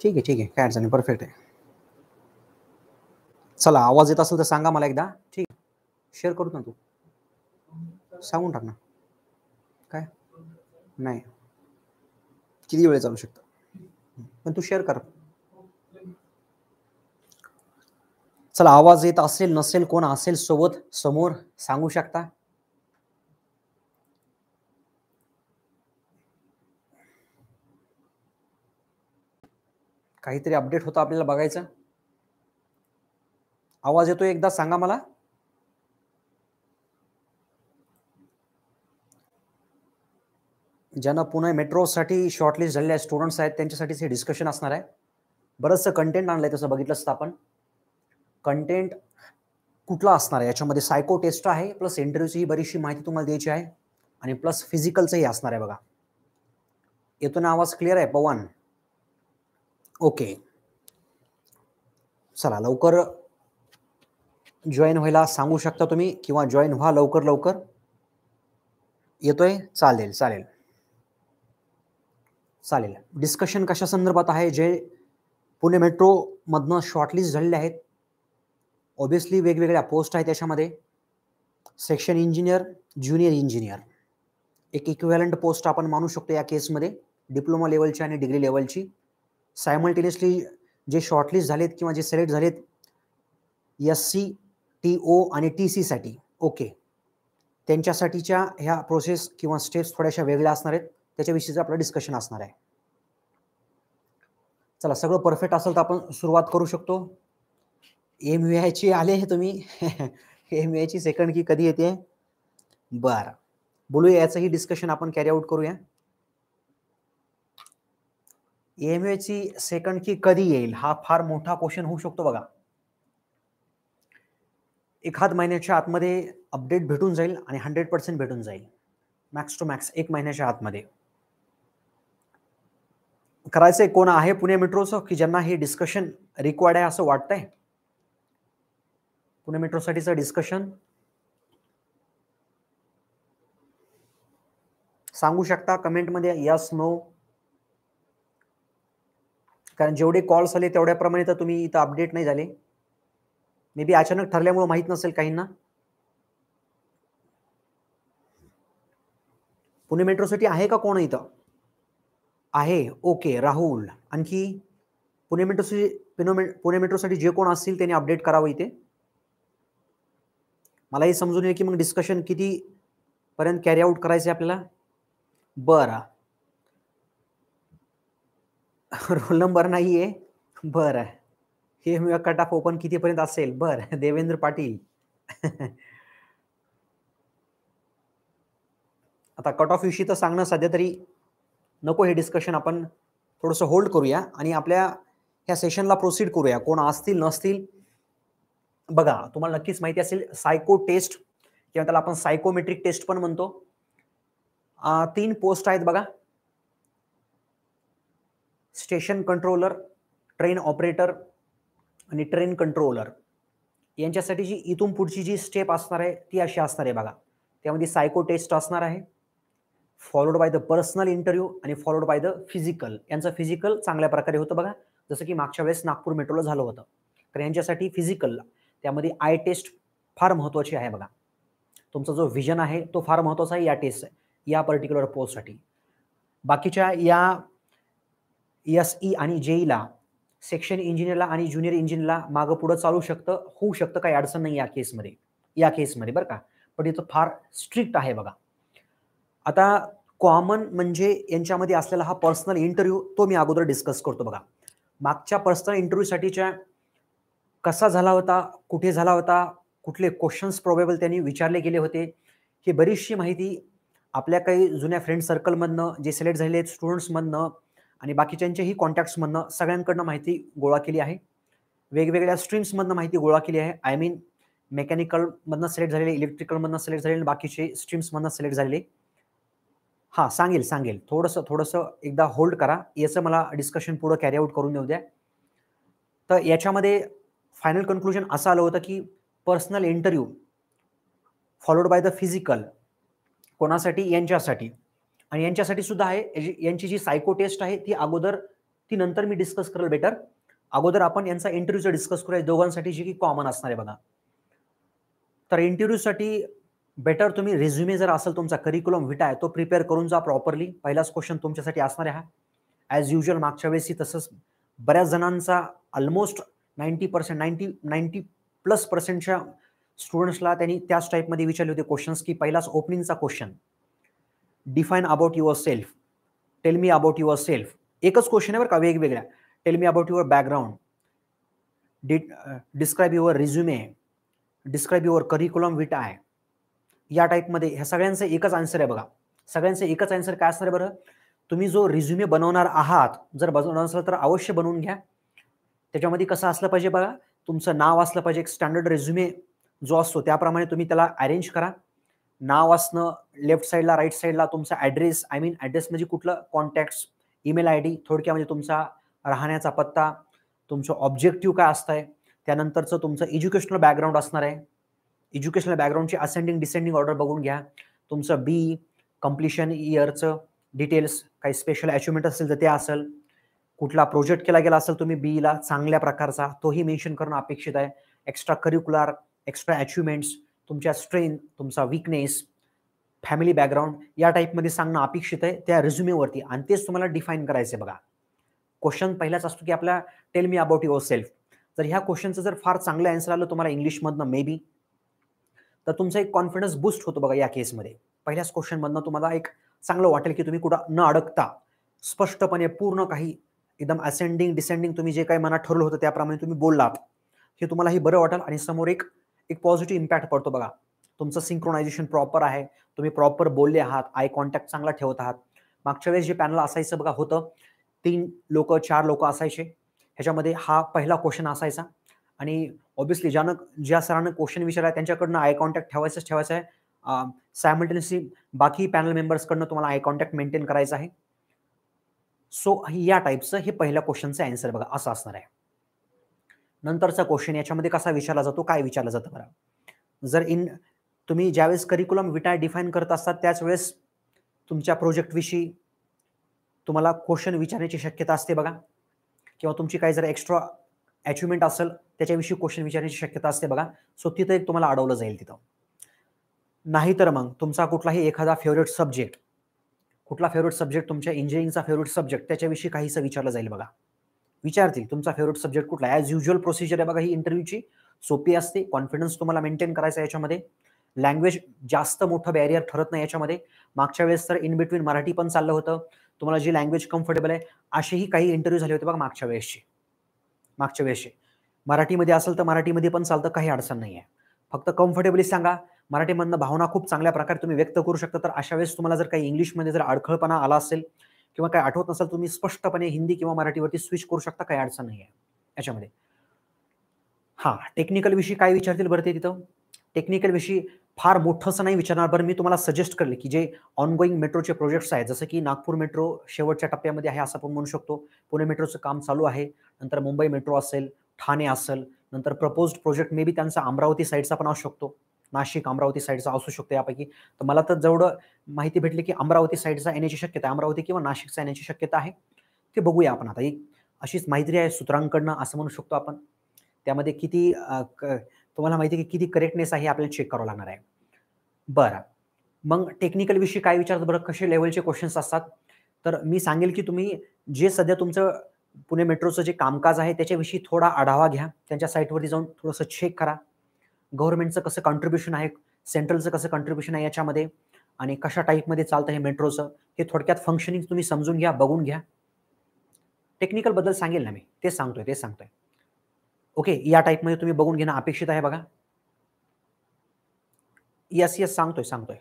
ठीक आहे ठीक आहे काय अडचण परफेक्ट आहे चला आवाज येत असेल तर सांगा मला एकदा ठीक शेअर करू ना तू सांगून टाक ना काय नाही किती वेळ चालू शकतो पण तू शेअर कर चला आवाज येत असेल नसेल कोण असेल सोबत समोर सांगू शकता काहीतरी अपडेट होता आपल्याला बघायचं आवाज येतो एकदा सांगा मला ज्यांना पुणे मेट्रोसाठी शॉर्टलिस्ट झालेले स्टुडंट्स आहेत त्यांच्यासाठीच हे डिस्कशन असणार आहे बरंचसं कंटेंट आणलं आहे तसं बघितलं असतं आपण कंटेंट कुठला असणार आहे याच्यामध्ये सायको टेस्ट आहे प्लस इंटरव्ह्यूची ही बरीचशी माहिती तुम्हाला द्यायची आहे आणि प्लस फिजिकलचंही असणार आहे बघा येतो ना आवाज क्लिअर आहे पवन ओके चला लवकर जॉईन व्हायला सांगू शकता तुम्ही किंवा जॉईन व्हा लवकर लवकर येतोय चालेल चालेल चालेल डिस्कशन कशा संदर्भात आहे जे पुणे मेट्रोमधनं शॉर्टलिस्ट झालेले आहेत ऑब्विसली वेगवेगळ्या पोस्ट आहेत त्याच्यामध्ये सेक्शन इंजिनियर ज्युनियर इंजिनियर एक इक्व्हॅलंट पोस्ट आपण मानू शकतो या केसमध्ये डिप्लोमा लेवलची आणि डिग्री लेवलची सायमल्टेनियसली जे शॉर्टलिस्ट झालेत किंवा जे सिलेक्ट झालेत एस सी टी ओ आणि टी सीसाठी ओके त्यांच्यासाठीच्या ह्या प्रोसेस किंवा स्टेप्स थोड्याशा वेगळ्या असणार आहेत त्याच्याविषयीचं आपलं डिस्कशन असणार आहे चला सगळं परफेक्ट असेल तर आपण सुरुवात करू शकतो एम व्ही आयची आले तुम्ही एम व्ही ची सेकंड की कधी येते बरं बोलूया याचंही डिस्कशन आपण कॅरी आउट करूया ची सेकंड की कधी येईल हा फार मोठा क्वेश्चन होऊ शकतो बघा एखाद महिन्याच्या आतमध्ये अपडेट भेटून जाईल आणि हंड्रेड पर्सेंट भेटून जाईल मॅक्स टू मॅक्स एक महिन्याच्या आतमध्ये करायचंय कोण आहे पुणे मेट्रोचं की ज्यांना हे डिस्कशन रिक्वायर्ड आहे असं वाटतंय पुणे मेट्रोसाठीचं डिस्कशन सांगू शकता कमेंटमध्ये यस नो कारण जेवढे कॉल्स आले तेवढ्याप्रमाणे तर तुम्ही इथं अपडेट नाही झाले मे बी अचानक ठरल्यामुळे माहीत नसेल काहींना पुणे मेट्रोसाठी आहे का कोण इथं आहे ओके राहुल आणखी पुणे मेट्रोसाठी पुणे पुणे मेट्रोसाठी जे कोण असतील त्यांनी अपडेट करावं इथे मला हे समजून येईल की मग डिस्कशन कितीपर्यंत कॅरी आउट करायचं आहे आपल्याला बरं रोल नंबर नाही आहे बर हे कट ऑफ ओपन कितीपर्यंत असेल बर देवेंद्र पाटील आता कट ऑफ विषयी तर सांगणं सध्या तरी नको हे डिस्कशन आपण थोडंसं होल्ड करूया आणि आपल्या ह्या सेशनला प्रोसीड करूया कोण असतील नसतील बघा तुम्हाला नक्कीच माहिती असेल सायको टेस्ट किंवा त्याला आपण सायकोमेट्रिक टेस्ट पण म्हणतो तीन पोस्ट आहेत बघा स्टेशन कंट्रोलर ट्रेन ऑपरेटर आणि ट्रेन कंट्रोलर यांच्यासाठी जी इथून पुढची जी स्टेप असणार आहे ती अशी असणार आहे बघा त्यामध्ये सायको टेस्ट असणार आहे followed by the personal interview आणि फॉलोड बाय द फिजिकल यांचं फिजिकल चांगल्या प्रकारे होतं बघा जसं की मागच्या वेळेस नागपूर मेट्रोला झालं होतं तर यांच्यासाठी फिजिकलला त्यामध्ये आय टेस्ट फार महत्त्वाची आहे बघा तुमचा जो व्हिजन आहे तो फार महत्त्वाचा आहे या टेस्ट या पर्टिक्युलर पोस्टसाठी बाकीच्या या एस ई आणि जेईला सेक्शन इंजिनियरला आणि ज्युनियर इंजिनियरला मागं पुढं चालू शकतं होऊ शकतं काही अडचण नाही या केसमध्ये या केसमध्ये बरं का पण इथं फार स्ट्रिक्ट आहे बघा आता कॉमन म्हणजे यांच्यामध्ये असलेला हा पर्सनल इंटरव्ह्यू तो मी अगोदर डिस्कस करतो बघा मागच्या पर्सनल इंटरव्ह्यूसाठीच्या कसा झाला होता कुठे झाला होता कुठले क्वेश्चन्स प्रोबेबल त्यांनी विचारले गेले होते ही बरीचशी माहिती आपल्या काही जुन्या फ्रेंड सर्कलमधनं जे सिलेक्ट झालेले आहेत स्टुडंट्समधनं आणि बाकीच्यांचेही कॉन्टॅक्ट्समधनं सगळ्यांकडनं माहिती गोळा केली आहे वेगवेगळ्या स्ट्रीम्समधनं माहिती गोळा केली आहे आय मीन मेकॅनिकलमधनं सिलेक्ट झालेले इलेक्ट्रिकलमधनं सिलेक्ट झालेले बाकीचे स्ट्रीम्समधनं सिलेक्ट झालेले हां सांगेल सांगेल थोडंसं थोडंसं एकदा होल्ड करा याचं मला डिस्कशन पुढं कॅरी आऊट करून देऊ द्या तर याच्यामध्ये फायनल कन्क्लुजन असं आलं होतं की personal interview followed by the physical कोणासाठी यांच्यासाठी आणि यांच्यासाठी सुद्धा आहे यांची जी सायको टेस्ट आहे ती अगोदर ती नंतर मी डिस्कस करेल बेटर अगोदर आपण यांचा इंटरव्ह्यूचा डिस्कस करूया दोघांसाठी जी की कॉमन असणार आहे बघा तर इंटरव्ह्यूसाठी बेटर तुम्ही रेझ्युमे जर असेल तुमचा करिक्युलम विटा आहे तो प्रिपेअर करून जा प्रॉपरली पहिलाच क्वेश्चन तुमच्यासाठी असणार आहे हा ॲज युजल मागच्या वेळेसही तसंच बऱ्याच जणांचा almost ninety percent ninety ninety plus पर्सेंटच्या स्टुडंट्सला त्यांनी त्याच टाईपमध्ये विचारले होते क्वेश्चन्स की पहिलाच ओपनिंगचा question define about yourself tell me about yourself एकच क्वेश्चन आहे बरं का वेगवेगळ्या tell me about your background डि describe your resume describe your curriculum vitae या टाईपमध्ये ह्या सगळ्यांचं एकच आन्सर आहे बघा सगळ्यांचं एकच आन्सर काय असणार आहे बरं तुम्ही जो रिझ्युमे बनवणार आहात जर बनवणार असला तर अवश्य बनवून घ्या त्याच्यामध्ये कसं असलं पाहिजे बघा तुमचं नाव असलं पाहिजे एक स्टँडर्ड रेझ्युमे जो असतो त्याप्रमाणे तुम्ही त्याला अरेंज करा नाव असणं लेफ्ट साईडला राईट साईडला तुमचा ॲड्रेस आय मीन ॲड्रेस म्हणजे कुठलं कॉन्टॅक्ट्स ईमेल आय डी थोडक्या म्हणजे तुमचा राहण्याचा पत्ता तुमचं ऑब्जेक्टिव्ह काय असतंय त्यानंतरचं तुमचं एज्युकेशनल बॅकग्राऊंड असणार आहे एज्युकेशनल बॅकग्राऊंडची असेंडिंग डिसेंडिंग ऑर्डर बघून घ्या तुमचं बी कम्प्लिशन इयरचं डिटेल्स काही स्पेशल अचिव्हमेंट असेल तर ते असेल कुठला प्रोजेक्ट केला गेला असेल तुम्ही बीला e चांगल्या प्रकारचा तोही मेन्शन करणं अपेक्षित आहे एक्स्ट्रा करिक्युलर एक्स्ट्रा अचिव्हमेंट्स तुमच्या स्ट्रेंथ तुमचा विकनेस फॅमिली बॅकग्राऊंड या टाईपमध्ये सांगणं अपेक्षित आहे त्या रिझ्युमेवरती आणि तेच तुम्हाला डिफाईन करायचं बघा क्वेश्चन पहिलाच असतो की आपला tell me about yourself तर ह्या क्वेश्चनचं जर फार चांगलं आन्सर आलं तुम्हाला इंग्लिशमधनं मे बी तर तुमचा एक कॉन्फिडन्स बूस्ट होतो बघा या केसमध्ये पहिल्याच क्वेश्चनमधनं तुम्हाला एक चांगलं वाटेल की तुम्ही कुठं न अडकता स्पष्टपणे पूर्ण काही एकदम असेंडिंग डिसेंडिंग तुम्ही जे काही मनात ठरलं होतं त्याप्रमाणे तुम्ही बोललात हे तुम्हाला हे बरं वाटेल आणि समोर एक एक पॉझिटिव्ह इम्पॅक्ट पडतो बघा तुमचं सिंक्रोनायझेशन प्रॉपर आहे तुम्ही प्रॉपर बोलले आहात आय कॉन्टॅक्ट चांगला ठेवत आहात मागच्या वेळेस जे पॅनल असायचं बघा होतं तीन लोक चार लोक असायचे ह्याच्यामध्ये हा पहिला क्वेश्चन असायचा आणि ऑब्विसली ज्यानं ज्या सरांना क्वेश्चन विचारला त्यांच्याकडनं आय कॉन्टॅक्ट ठेवायचंच ठेवायचं आहे सायमल्टेनियसली बाकी पॅनल मेंबर्सकडनं तुम्हाला आय कॉन्टॅक्ट मेंटेन करायचा आहे सो या टाईपचं हे पहिल्या क्वेश्चनचं अँसर बघा असं असणार आहे नंतरचा क्वेश्चन याच्यामध्ये कसा विचारला जातो काय विचारला जातं बरं जर इन तुम्ही ज्यावेळेस करिक्युलम विटा डिफाईन करत असतात त्याच वेळेस तुमच्या प्रोजेक्टविषयी तुम्हाला क्वेश्चन विचारण्याची शक्यता असते बघा किंवा तुमची काही जर एक्स्ट्रा अचिव्हमेंट असेल त्याच्याविषयी क्वेश्चन विचारण्याची शक्यता असते बघा सो तिथं एक तुम्हाला अडवलं जाईल तिथं नाहीतर मग तुमचा कुठलाही एखादा फेवरेट सब्जेक्ट कुठला फेवरेट सब्जेक्ट तुमच्या इंजिनिअरिंगचा फेवरेट सब्जेक्ट त्याच्याविषयी काहीसं विचारलं जाईल बघा विचारतील तुमचा फेवरेट सब्जेक्ट कुठला ॲज युजल प्रोसिजर आहे बघा ही इंटरव्ह्यूची सोपी असते कॉन्फिडन्स तुम्हाला मेंटेन करायचा याच्यामध्ये लँग्वेज जास्त मोठं बॅरियर ठरत नाही याच्यामध्ये मागच्या वेळेस तर इन बिटवीन मराठी पण चाललं होतं तुम्हाला जी लँग्वेज कम्फर्टेबल आहे असेही काही इंटरव्ह्यू झाले होते बघा मागच्या वेळेसचे मागच्या वेळेसचे मराठीमध्ये असेल तर मराठीमध्ये पण चालतं काही अडचण नाही आहे फक्त कम्फर्टेबली सांगा मराठीमधनं भावना खूप चांगल्या प्रकारे तुम्ही व्यक्त करू शकता तर अशा वेळेस तुम्हाला जर काही इंग्लिशमध्ये जर अडखळपणा आला असेल किंवा काय आठवत नसाल तुम्ही स्पष्टपणे हिंदी किंवा मराठीवरती स्विच करू शकता काही अडचण नाही आहे याच्यामध्ये हा टेक्निकल विषयी काय विचारतील बरं ते तिथं टेक्निकल विषयी फार मोठंसं नाही विचारणार बरं मी तुम्हाला सजेस्ट करेल की जे ऑनगोईंग मेट्रोचे प्रोजेक्ट्स आहेत जसं की नागपूर मेट्रो शेवटच्या टप्प्यामध्ये आहे असं आपण म्हणू शकतो पुणे मेट्रोचं काम चालू आहे नंतर मुंबई मेट्रो असेल ठाणे असेल नंतर प्रपोज प्रोजेक्ट मे बी त्यांचा अमरावती साईडचा पण असू शकतो नाशिक अमरावती साईडचा असू शकतो यापैकी तर मला तर जेवढं माहिती भेटली की अमरावती साईडचा येण्याची शक्यता आहे अमरावती किंवा नाशिकचा येण्याची शक्यता आहे ते बघूया आपण आता एक अशीच माहिती आहे सूत्रांकडनं असं म्हणू शकतो आपण त्यामध्ये किती तुम्हाला माहिती आहे की किती करेक्टनेस आहे आपल्याला चेक करावं लागणार आहे बरं मग टेक्निकल विषयी काय विचारतो बरं कसे लेवलचे क्वेश्चन्स असतात तर मी सांगेल की तुम्ही जे सध्या तुमचं पुणे मेट्रोचं जे कामकाज आहे त्याच्याविषयी थोडा आढावा घ्या त्यांच्या साईटवरती जाऊन थोडंसं चेक करा गव्हर्नमेंटचं कसं कॉन्ट्रीब्युशन आहे सेंट्रलचं कसं कॉन्ट्रीब्युशन आहे याच्यामध्ये आणि कशा टाईपमध्ये चालतं हे मेट्रोचं हे थोडक्यात फंक्शनिंग तुम्ही समजून घ्या बघून घ्या टेक्निकलबद्दल सांगेल ना मी ते सांगतोय ते सांगतोय ओके या टाईपमध्ये तुम्ही बघून घेणं अपेक्षित आहे बघा यस यस सांगतोय सांगतोय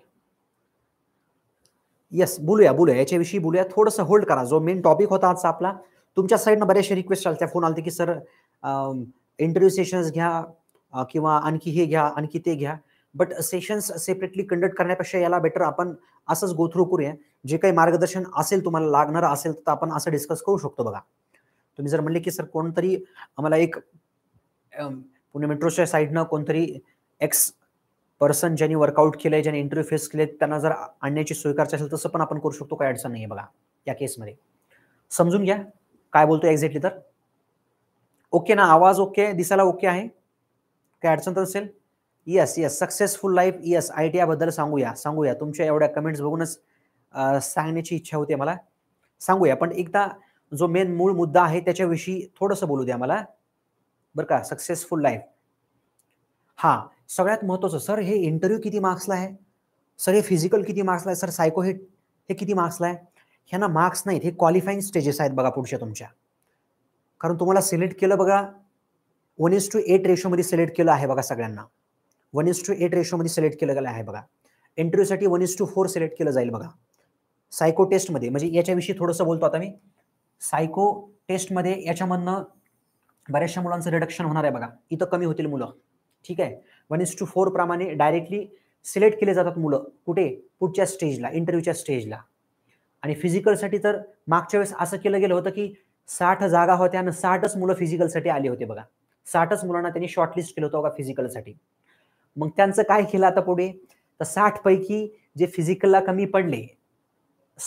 येस बोलूया बोलूया याच्याविषयी बोलूया थोडंसं होल्ड करा जो मेन टॉपिक होता आजचा आपला तुमच्या साईडनं बऱ्याचशा रिक्वेस्ट आल्या त्या फोन आलते की सर इंटरव्ह्यू सेशन्स घ्या किंवा आणखी हे घ्या आणखी ते घ्या बट सेशन्स सेपरेटली कंडक्ट करण्यापेक्षा याला बेटर आपण असंच गो थ्रू करूया जे काही मार्गदर्शन असेल तुम्हाला लागणार असेल तर आपण असं डिस्कस करू शकतो बघा तुम्ही जर म्हणले की सर कोणतरी आम्हाला एक पुणे मेट्रोच्या साईडनं कोणतरी एक्स पर्सन ज्यांनी वर्कआउट केलंय ज्यांनी इंटरव्ह्यू फेस केले त्यांना जर आणण्याची सोय असेल तसं पण आपण करू शकतो काही अडचण नाही बघा या केसमध्ये समजून घ्या काय बोलतो एक्झॅक्टली तर ओके ना आवाज ओके दिसायला ओके आहे काय अडचण तर असेल yes yes successful life yes I T आयबद्दल सांगूया सांगूया तुमच्या एवढ्या कमेंट्स बघूनच सांगण्याची इच्छा होते मला सांगूया पण एकदा जो मेन मूळ मुद्दा आहे त्याच्याविषयी थोडंसं बोलू द्या मला बरं का सक्सेसफुल लाईफ हां सगळ्यात महत्त्वाचं सर हे इंटरव्ह्यू किती मार्क्सला आहे सर हे फिजिकल किती मार्क्सला आहे सर सायको हे हे किती मार्क्सला आहे ह्यांना मार्क्स नाहीत हे क्वालिफाईंग स्टेजेस आहेत बघा पुढच्या तुमच्या कारण तुम्हाला सिलेक्ट केलं बघा वन इज टू एट रेशोमध्ये सिलेक्ट केलं आहे बघा सगळ्यांना वन इज टू एट रेशोमध्ये सिलेक्ट केलं गेलं आहे बघा एंट्रीसाठी one is to four select केलं जाईल बघा सायको टेस्टमध्ये म्हणजे याच्याविषयी थोडंसं बोलतो आता मी सायको टेस्टमध्ये याच्यामधनं बऱ्याचशा मुलांचं रिडक्शन होणार आहे बघा इथं कमी होतील मुलं ठीक आहे वन इज टू फोर प्रमाणे डायरेक्टली सिलेक्ट केले जातात मुलं कुठे पुढच्या स्टेजला इंटरव्ह्यूच्या स्टेजला आणि फिजिकलसाठी तर मागच्या वेळेस असं केलं गेलं होतं की साठ जागा होत्या आणि साठच मुलं फिजिकलसाठी आले होते बघा साठच मुलांना त्यांनी शॉर्टलिस्ट केलं होतं बघा फिजिकलसाठी मग त्यांचं काय केलं आता पुढे तर पैकी जे फिजिकलला कमी पडले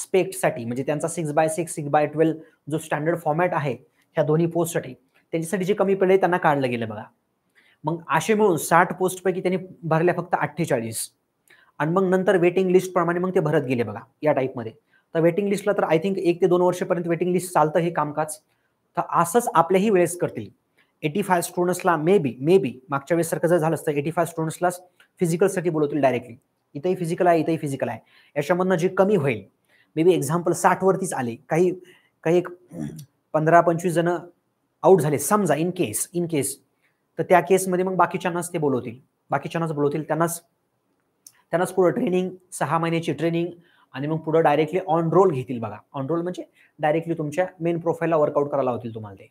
स्पेक्टसाठी म्हणजे त्यांचा six by six six by twelve जो स्टँडर्ड फॉर्मॅट आहे ह्या दोन्ही पोस्टसाठी त्यांच्यासाठी जे कमी पडले त्यांना काढलं गेलं बघा मग असे मिळून साठ पोस्टपैकी त्यांनी भरल्या फक्त अठ्ठेचाळीस आणि मग नंतर वेटिंग लिस्टप्रमाणे मग ते भरत गेले बघा या टाईपमध्ये तर वेटिंग लिस्टला तर आय थिंक एक ते दोन वर्षपर्यंत वेटिंग लिस्ट चालतं हे कामकाज तर असंच आपल्याही वेळेस करतील eighty five स्टुडंट्सला may be may be मागच्या वेळेस जर झालं असतं एटी फाय स्टुडंट्सला फिजिकलसाठी बोलवतील डायरेक्टली इथंही फिजिकल आहे इथंही फिजिकल आहे याच्यामधनं जे कमी होईल मे बी एक्झाम्पल साठवरतीच आले काही काही एक पंधरा पंचवीस जण आऊट झाले समजा इन केस इन केस तर त्या केसमध्ये मग बाकीच्यांनाच ते बोलवतील बाकीच्यांनाच बोलवतील त्यांनाच त्यांनाच पुढं ट्रेनिंग सहा महिन्याची ट्रेनिंग आणि मग पुढं डायरेक्टली ऑन रोल घेतील बघा ऑन रोल म्हणजे डायरेक्टली तुमच्या मेन प्रोफाईलला वर्कआउट करायला लावतील तुम्हाला ते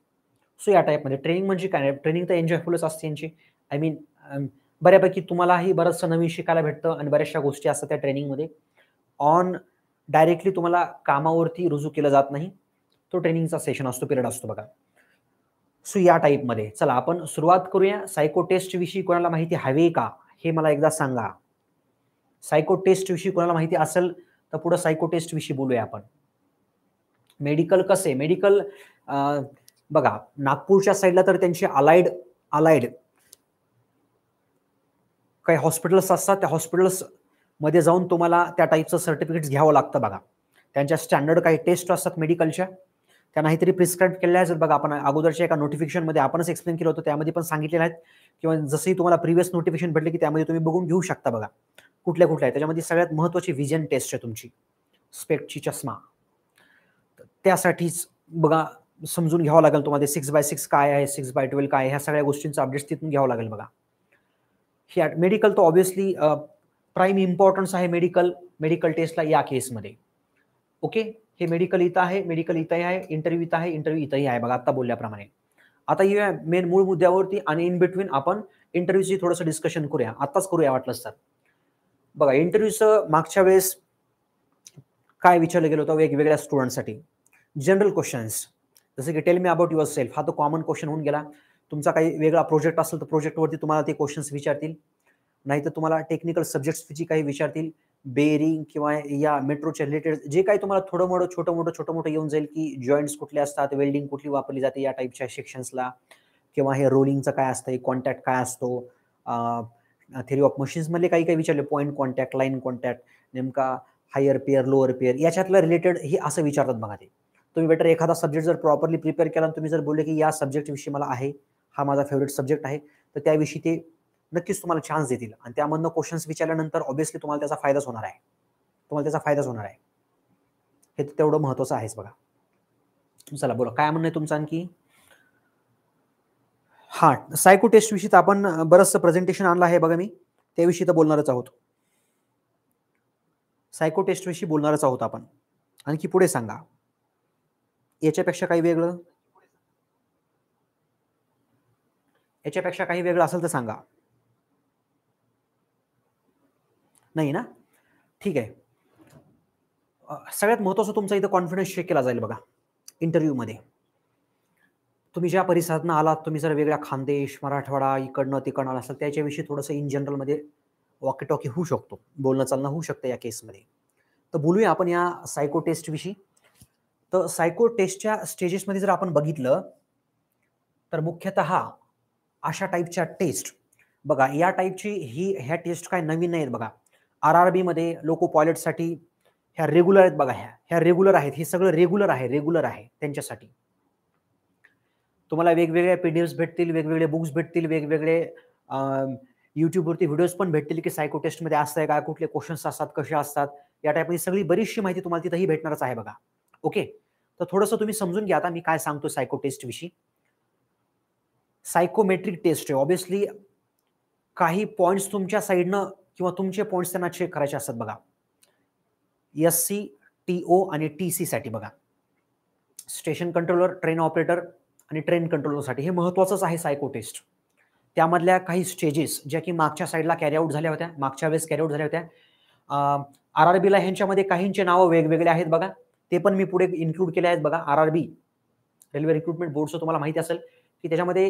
सो या टाईपमध्ये ट्रेनिंग म्हणजे काय ट्रेनिंग तर एन्जॉयफुलच असते यांची आय मीन बऱ्यापैकी तुम्हालाही बरंचसं नवीन शिकायला भेटतं आणि बऱ्याचशा गोष्टी असतात त्या ट्रेनिंगमध्ये ऑन डायरेक्टली तुम्हाला कामावरती रुजू केलं जात नाही तो ट्रेनिंगचा सेशन असतो पिरियड असतो बघा सो या टाईपमध्ये चला आपण सुरुवात करूया सायको टेस्ट विषयी कोणाला माहिती हवी का हे मला एकदा सांगा सायको टेस्ट विषयी कोणाला माहिती असेल तर पुढं सायको टेस्ट विषयी बोलूया आपण मेडिकल कसे मेडिकल बघा नागपूरच्या साईडला तर त्यांची अलाइड अलाइड काही हॉस्पिटल्स असतात त्या हॉस्पिटल्स मध्ये जाऊन तुम्हाला त्या टाईपचं सर्टिफिकेट घ्यावं लागतं बघा त्यांच्या स्टँडर्ड काही टेस्ट असतात मेडिकलच्या त्या नाहीतरी प्रिस्क्राईब केल्या आहेत बघा आपण अगोदरच्या एका नोटिफिकेशनमध्ये आपणच एक्सप्लेन केलं होतं त्यामध्ये पण सांगितलेलं आहेत किंवा जसंही तुम्हाला प्रिव्हियस नोटिफिकेशन भेटले की त्यामध्ये तुम्ही बघून घेऊ शकता बघा कुठल्या कुठल्या त्याच्यामध्ये सगळ्यात महत्वाची व्हिजन टेस्ट आहे तुमची स्पेक्टची चष्मा त्यासाठीच बघा समजून घ्यावं लागेल तुम्हाला सिक्स बाय सिक्स काय आहे सिक्स बाय ट्वेल्व काय ह्या सगळ्या गोष्टींचं अपडेट्स तिथून घ्यावं लागेल बघा हे मेडिकल तर ऑब्व्हियसली प्राईम इम्पॉर्टन्स आहे मेडिकल मेडिकल टेस्टला या केसमध्ये ओके हे मेडिकल इथं आहे मेडिकल इथंही आहे इंटरव्ह्यू इथं आहे इंटरव्ह्यू इथंही आहे बघा आत्ता बोलल्याप्रमाणे आता येऊया मेन मूळ मुद्द्यावरती आणि इन बिटवीन आपण इंटरव्ह्यूची थोडंसं डिस्कशन करूया आत्ताच करूया वाटलं सर बघा इंटरव्ह्यूचं मागच्या वेळेस काय विचारलं गेलं होतं वेगवेगळ्या स्टुडंटसाठी जनरल क्वेश्चन्स जसं की tell me about yourself हा तो कॉमन क्वेश्चन होऊन गेला तुमचा काही वेगळा प्रोजेक्ट असेल तर प्रोजेक्टवरती तुम्हाला ते क्वेश्चन्स विचारतील नाहीतर तुम्हाला टेक्निकल सब्जेक्ट्सची काही विचारतील बेरिंग किंवा या मेट्रोच्या रिलेटेड जे काही तुम्हाला थोडं मोठं छोटं मोठं छोटं मोठं येऊन जाईल की जॉईंट्स कुठले असतात वेल्डिंग कुठली वापरली जाते या टाईपच्या सेक्शन्सला किंवा हे रोलिंगचं काय असतं हे कॉन्टॅक्ट काय असतो थेरी ऑफ मशीन्समधले काही काही विचारले पॉईंट कॉन्टॅक्ट लाईन कॉन्टॅक्ट नेमका हायर पेअर लोअर पेअर याच्यातला रिलेटेड हे असं विचारतात बघा ते तुम्ही बेटर एखादा सब्जेक्ट जर प्रॉपरली प्रिपेअर केला तुम्ही जर बोलले की या सब्जेक्टविषयी मला आहे हा माझा फेवरेट सब्जेक्ट आहे तर त्याविषयी ते नक्कीच तुम्हाला चान्स देतील आणि त्यामधनं क्वेश्चन्स विचारल्यानंतर ऑब्व्हियसली तुम्हाला त्याचा फायदाच होणार आहे तुम्हाला त्याचा फायदाच होणार आहे हे तर तेवढं महत्वाचं आहेच बघा चला बोला काय म्हणणं आहे तुमचं आणखी हा सायको टेस्ट आपण बरंचसं प्रेझेंटेशन आणलं आहे बघा मी त्याविषयी तर बोलणारच आहोत सायको टेस्ट बोलणारच आहोत आपण आणखी पुढे सांगा याच्यापेक्षा काही वेगळं याच्यापेक्षा काही वेगळं असेल तर सांगा नाही ना ठीक आहे सगळ्यात महत्त्वाचं तुमचा इथं कॉन्फिडन्स चेक केला जाईल बघा मध्ये तुम्ही ज्या परिसरातनं आलात तुम्ही जर वेगळ्या खानदेश मराठवाडा इकडनं तिकडनं आला असाल त्याच्याविषयी थोडस इन जनरलमध्ये टॉकी होऊ शकतो बोलणं चालणं होऊ शकतं या केसमध्ये तर बोलूया आपण या सायको टेस्टविषयी तर सायको टेस्टच्या स्टेजेसमध्ये जर आपण बघितलं तर मुख्यतः अशा टाईपच्या टेस्ट बघा या टाईपची ही ह्या टेस्ट काय नवीन नाहीत बघा आर आर बीमध्ये लोको पॉयलेटसाठी ह्या रेग्युलर आहेत बघा ह्या ह्या रेग्युलर आहेत हे सगळं रेग्युलर आहे रेग्युलर आहे त्यांच्यासाठी तुम्हाला वेगवेगळ्या पीडीएफ्स भेटतील वेगवेगळे बुक्स भेटतील वेगवेगळे युट्यूबवरती व्हिडिओज पण भेटतील की सायको टेस्टमध्ये मध्ये आहे काय कुठले क्वेश्चन्स असतात कसे असतात या टाईपमध्ये सगळी बरीचशी माहिती तुम्हाला तिथंही भेटणारच आहे बघा ओके तर थोडंसं तुम्ही समजून घ्या आता मी काय सांगतो सायको टेस्ट विषयी सायकोमेट्रिक टेस्ट आहे ऑब्विसली काही पॉईंट्स तुमच्या साईडनं किंवा तुमचे पॉईंट्स त्यांना चेक करायचे असतात बघा एस सी टी ओ आणि टी साठी बघा स्टेशन कंट्रोलर ट्रेन ऑपरेटर आणि ट्रेन कंट्रोलरसाठी हे महत्वाचंच आहे सायको टेस्ट त्यामधल्या काही स्टेजेस ज्या की मागच्या साईडला कॅरी आउट झाल्या होत्या मागच्या वेळेस कॅरी आउट झाल्या होत्या आर आर बीला ह्यांच्यामध्ये काहींचे नावं वेगवेगळे आहेत बघा ते पण मी पुढे इन्क्लूड केले आहेत बघा R R B railway recruitment बोर्डचं तुम्हाला माहिती असेल की त्याच्यामध्ये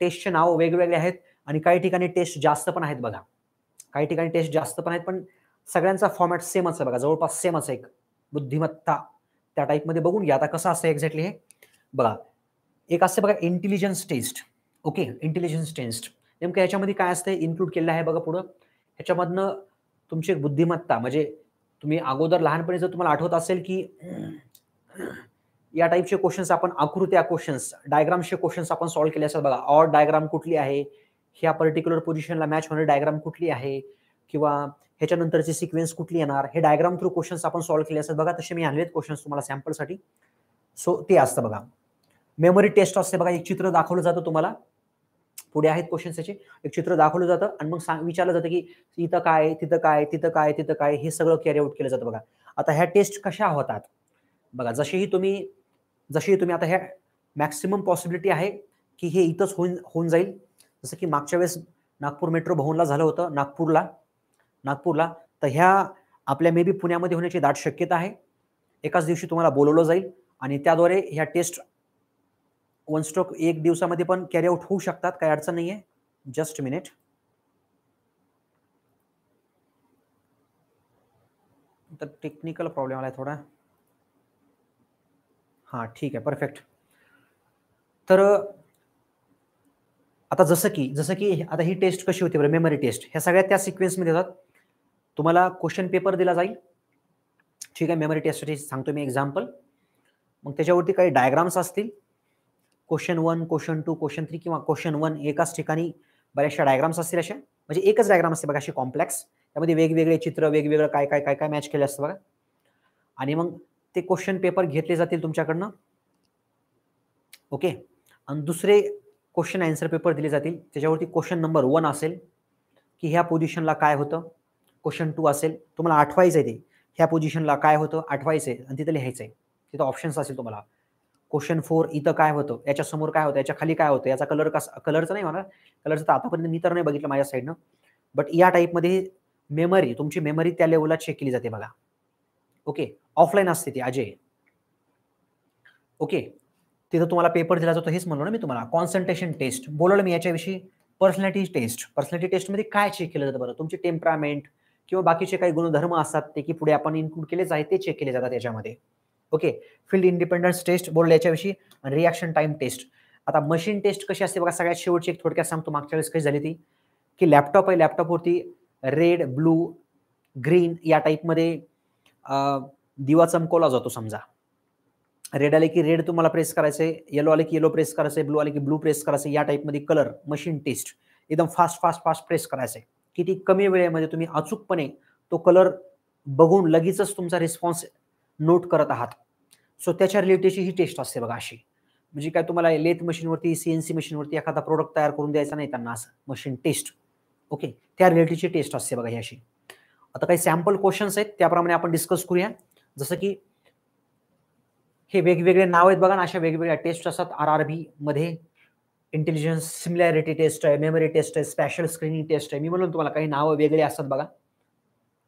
टेस्टचे नाव वेगवेगळे आहेत आणि काही ठिकाणी टेस्ट जास्त पण आहेत बघा काही ठिकाणी टेस्ट जास्त पण आहेत पण सगळ्यांचा फॉर्मॅट सेमच आहे बघा जवळपास सेमच आहे एक बुद्धिमत्ता त्या टाईपमध्ये बघून घ्या आता कसं असतं एक्झॅक्टली हे बघा एक असते बघा intelligence test okay intelligence test नेमकं ह्याच्यामध्ये काय असतं इन्क्लूड केलेलं आहे बघा पुढं ह्याच्यामधनं तुमची एक बुद्धिमत्ता म्हणजे तुम्ही अगोदर लहानपणी जर तुम्हाला आठवत असेल की या टाईपचे क्वेश्चन्स आपण आकृत्या क्वेश्चन्स डायग्रामचे क्वेश्चन्स आपण सॉल्व्ह केले असतात बघा ऑर डायग्राम कुठली आहे ह्या पर्टिक्युलर पोझिशनला मॅच होणारी डायग्राम कुठली आहे किंवा ह्याच्यानंतरची सिक्वेन्स कुठली येणार हे डायग्राम थ्रू क्वेश्चन्स आपण सॉल्व्ह केले असतात बघा तसे मी आणलेत क्वेश्चन्स तुम्हाला सॅम्पलसाठी सो ते असतं बघा मेमरी टेस्ट असते बघा एक चित्र दाखवलं जातं तुम्हाला पुढे आहेत क्वेश्चन्स त्याचे एक चित्र दाखवलं जातं आणि मग सांग विचारलं जातं की इथं काय तिथं काय तिथं काय तिथं काय हे सगळं कॅरी आउट केलं जातं बघा आता ह्या टेस्ट कशा होतात बघा जशीही तुम्ही जशी तुम्ही आता ह्या मॅक्सिमम पॉसिबिलिटी आहे की हे इथंच होऊन होऊन जाईल जसं की मागच्या वेळेस नागपूर मेट्रो भवनला झालं होतं नागपूरला नागपूरला तर ह्या आपल्या मे बी पुण्यामध्ये होण्याची दाट शक्यता आहे एकाच दिवशी तुम्हाला बोलवलं जाईल आणि त्याद्वारे ह्या टेस्ट वन स्ट्रोक एक दिवसामध्ये पण कॅरी आउट होऊ शकतात काही अडचण नाही आहे जस्ट मिनिट तर टेक्निकल प्रॉब्लेम आला आहे थोडा हां ठीक आहे परफेक्ट तर आता जसं की जसं की आता ही टेस्ट कशी होती बरं मेमरी टेस्ट ह्या सगळ्या त्या सिक्वेन्समध्ये देतात तुम्हाला क्वेश्चन पेपर दिला जाईल ठीक आहे मेमरी टेस्टसाठी सांगतो मी एक्झाम्पल मग त्याच्यावरती काही डायग्राम्स असतील question one question two question three किंवा क्वेश्चन वन एकाच ठिकाणी बऱ्याचशा डायग्राम्स असतील अशा म्हणजे एकच डायग्राम असते बघा अशी कॉम्प्लेक्स त्यामध्ये वेगवेगळे चित्र वेगवेगळं काय काय काय काय मॅच केले असतं बघा आणि मग ते क्वेश्चन पेपर घेतले जातील तुमच्याकडनं ओके आणि दुसरे क्वेश्चन आन्सर पेपर दिले जातील त्याच्यावरती क्वेश्चन नंबर वन असेल की ह्या पोझिशनला काय होतं क्वेश्चन टू असेल तुम्हाला आठवायचं आहे ते ह्या पोझिशनला काय होतं आठवायचं आहे आणि तिथं लिहायचं आहे तिथं ऑप्शन्स असेल तुम्हाला क्वेश्चन फोर इथं काय होतं याच्या समोर काय होतं याच्या खाली काय होतं याचा कलर कसा कलरचं नाही मला कलरचं तर आतापर्यंत मी तर नाही बघितलं माझ्या साईडनं बट या टाईपमध्ये मेमरी तुमची मेमरी त्या लेवलला चेक केली जाते बघा ओके ऑफलाईन असते ती अजय ओके तिथं तुम्हाला पेपर दिला जातो हेच म्हणलो ना मी तुम्हाला कॉन्सन्ट्रेशन टेस्ट बोललो मी याच्याविषयी पर्सनॅलिटी टेस्ट पर्सनॅलिटी टेस्टमध्ये काय चेक केलं जातं बरं तुमचे टेम्परामेंट किंवा बाकीचे काही गुणधर्म असतात ते की पुढे आपण इन्क्लूड केले आहेत ते चेक केले जातात याच्यामध्ये ओके फील्ड इंडिपेंडन्स टेस्ट बोललो याच्याविषयी आणि रिॲक्शन टाइम टेस्ट आता मशीन टेस्ट कशी असते बघा सगळ्यात शेवटची एक थोडक्यात सांगतो मागच्या वेळेस कशी झाली ती की लॅपटॉप आहे लॅपटॉपवरती रेड ब्लू ग्रीन या टाईपमध्ये दिवा चमकवला जातो समजा रेड आले की रेड तुम्हाला प्रेस करायचे येलो आले की येलो प्रेस करायचे ब्लू आले की ब्लू प्रेस करायचे या टाईपमध्ये कलर मशीन टेस्ट एकदम फास्ट फास्ट फास्ट प्रेस करायचे किती कमी वेळेमध्ये तुम्ही अचूकपणे तो कलर बघून लगेचच तुमचा रिस्पॉन्स नोट करत आहात सो त्याच्या रिलेटेडची ही टेस्ट असते बघा अशी म्हणजे काय तुम्हाला लेथ मशीनवरती सी एन सी मशीनवरती एखादा प्रोडक्ट तयार करून द्यायचा नाही त्यांना असं मशीन टेस्ट ओके त्या रिलेटेडची टेस्ट असते बघा ही अशी आता काही सॅम्पल क्वेश्चन्स आहेत त्याप्रमाणे आपण डिस्कस करूया जसं की हे वेगवेगळे नाव आहेत बघा ना अशा वेगवेगळ्या टेस्ट असतात आर आर बी मध्ये इंटेलिजन्स सिमिलॅरिटी टेस्ट आहे मेमरी टेस्ट आहे स्पेशल स्क्रीनिंग टेस्ट आहे मी म्हणून तुम्हाला काही नावं वेगळे असतात बघा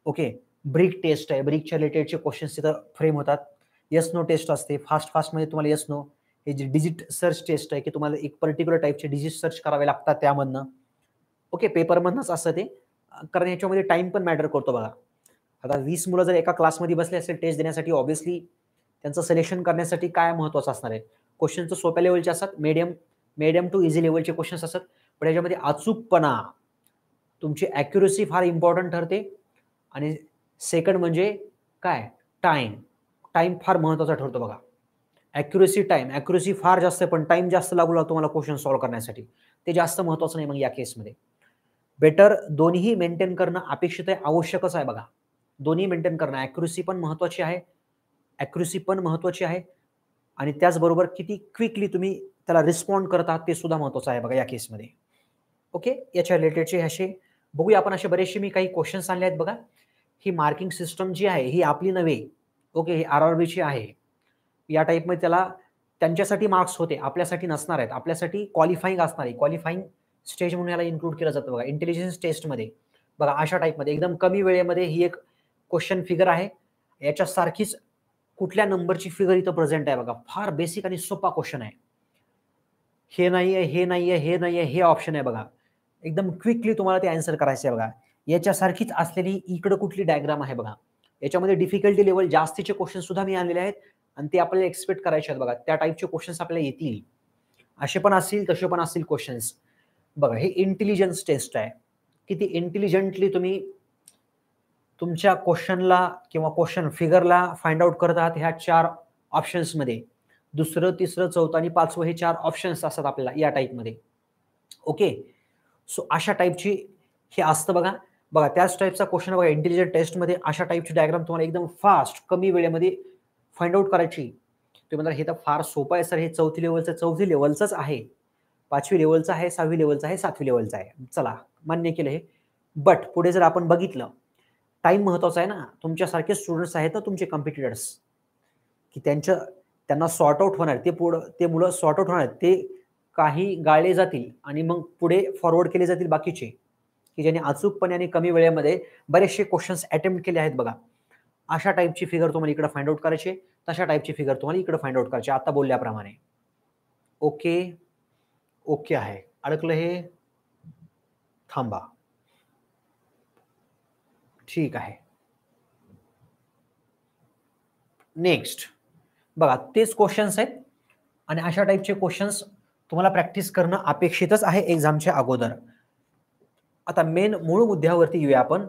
ओके ब्रिक टेस्ट आहे ब्रिकच्या रिलेटेडचे क्वेश्चन्स तिथं फ्रेम होतात येस नो टेस्ट असते फास्ट फास्टमध्ये तुम्हाला येस नो हे जे डिजिट सर्च टेस्ट आहे की तुम्हाला एक पर्टिक्युलर टाईपचे डिजिट सर्च करावे लागतात त्यामधनं ओके पेपरमधनंच असतं ते कारण याच्यामध्ये टाईम पण मॅटर करतो बघा आता वीस मुलं जर एका क्लासमध्ये बसले असेल टेस्ट देण्यासाठी ऑब्विस्ली त्यांचं सिलेक्शन करण्यासाठी काय महत्त्वाचं असणार आहे क्वेश्चन सोप्या लेवलचे असतात मीडियम मीडियम टू इझी लेवलचे क्वेश्चन्स असतात पण याच्यामध्ये अचूकपणा तुमची ॲक्युरेसी फार इम्पॉर्टंट ठरते आणि सेकंड म्हणजे काय टाइम टाइम फार महत्त्वाचा ठरतो बघा ॲक्युरेसी टाइम ॲक्युरेसी फार जास्त पण टाइम जास्त लागू लागतो मला क्वेश्चन सॉल्व्ह करण्यासाठी ते जास्त महत्त्वाचं नाही मग या केसमध्ये बेटर दोन्ही मेंटेन करणं अपेक्षित आहे आवश्यकच आहे बघा दोन्ही मेंटेन करणं ॲक्युरेसी पण महत्त्वाची आहे ॲक्युरेसी पण महत्त्वाची आहे आणि त्याचबरोबर किती क्विकली तुम्ही त्याला रिस्पॉन्ड करत आहात ते सुद्धा महत्त्वाचं आहे बघा या केसमध्ये ओके याच्या रिलेटेडचे असे बघूया आपण असे बरेचसे मी काही क्वेश्चन्स आणले आहेत बघा ही मार्किंग सिस्टम जी आहे ही आपली नव्हे ओके ही आर आर बीची आहे या टाईपमध्ये त्याला त्यांच्यासाठी मार्क्स होते आपल्यासाठी नसणार आहेत आपल्यासाठी क्वालिफाईंग असणार आहे क्वालिफाईंग स्टेज म्हणून याला इन्क्लूड केलं जातं बघा इंटेलिजन्स टेस्टमध्ये बघा अशा टाईपमध्ये एकदम कमी वेळेमध्ये ही एक क्वेश्चन फिगर आहे याच्यासारखीच कुठल्या नंबरची फिगर इथं प्रेझेंट आहे बघा फार बेसिक आणि सोपा क्वेश्चन आहे हे नाही आहे हे नाही आहे हे नाही आहे हे ऑप्शन आहे बघा एकदम क्विकली तुम्हाला ते आन्सर करायचं आहे बघा याच्यासारखीच असलेली इकडं कुठली डायग्राम आहे बघा याच्यामध्ये डिफिकल्टी लेवल जास्तीचे क्वेश्चन सुद्धा मी आणलेले आहेत आणि ते आपल्याला एक्सपेक्ट करायचे आहेत बघा त्या टाईपचे क्वेश्चन्स आपल्याला येतील असे पण असतील तसे पण असतील क्वेश्चन्स बघा हे इंटेलिजन्स टेस्ट आहे किती इंटेलिजंटली तुम्ही तुमच्या क्वेश्चनला किंवा क्वेश्चन फिगरला फाइंड आउट करत आहात ह्या चार ऑप्शन्समध्ये दुसरं तिसरं चौथं आणि पाचवं हे चार ऑप्शन्स असतात आपल्याला या टाईपमध्ये ओके सो अशा टाईपची हे असतं बघा बघा त्याच टाईपचा क्वेश्चन बघा इंटेलिजंट टेस्टमध्ये अशा टाईपची डायग्राम तुम्हाला एकदम फास्ट कमी वेळेमध्ये फाइंड आउट करायची तुम्ही म्हणजे हे तर फार सोपं आहे सर हे चौथी लेवलचं चौथी लेवलचंच आहे पाचवी लेवलचं आहे सहावी लेवलचं आहे सातवी लेवलचं आहे चला मान्य केलं हे बट पुढे जर आपण बघितलं टाईम महत्त्वाचा आहे ना तुमच्यासारखे स्टुडंट्स आहेत ना तुमचे कॉम्पिटिटर्स की त्यांच्या त्यांना सॉर्ट आउट होणार ते पुढं ते मुलं सॉर्ट आउट होणार ते काही गाळले जातील आणि मग पुढे फॉरवर्ड केले जातील बाकीचे की ज्यांनी अचूकपणे आणि कमी वेळेमध्ये बरेचसे क्वेश्चन्स अटेम्प्ट केले आहेत बघा अशा टाईपची फिगर तुम्हाला इकडे फाइंड आउट करायची तशा टाईपची फिगर तुम्हाला इकडे फाइंड आउट करायची आता बोलल्याप्रमाणे ओके ओके आहे अडकलं हे थांबा ठीक आहे नेक्स्ट बघा तेच क्वेश्चन्स आहेत आणि अशा टाईपचे क्वेश्चन्स तुम्हाला प्रॅक्टिस करणं अपेक्षितच आहे एक्झामच्या अगोदर आता मेन मूळ मुद्द्यावरती येऊया आपण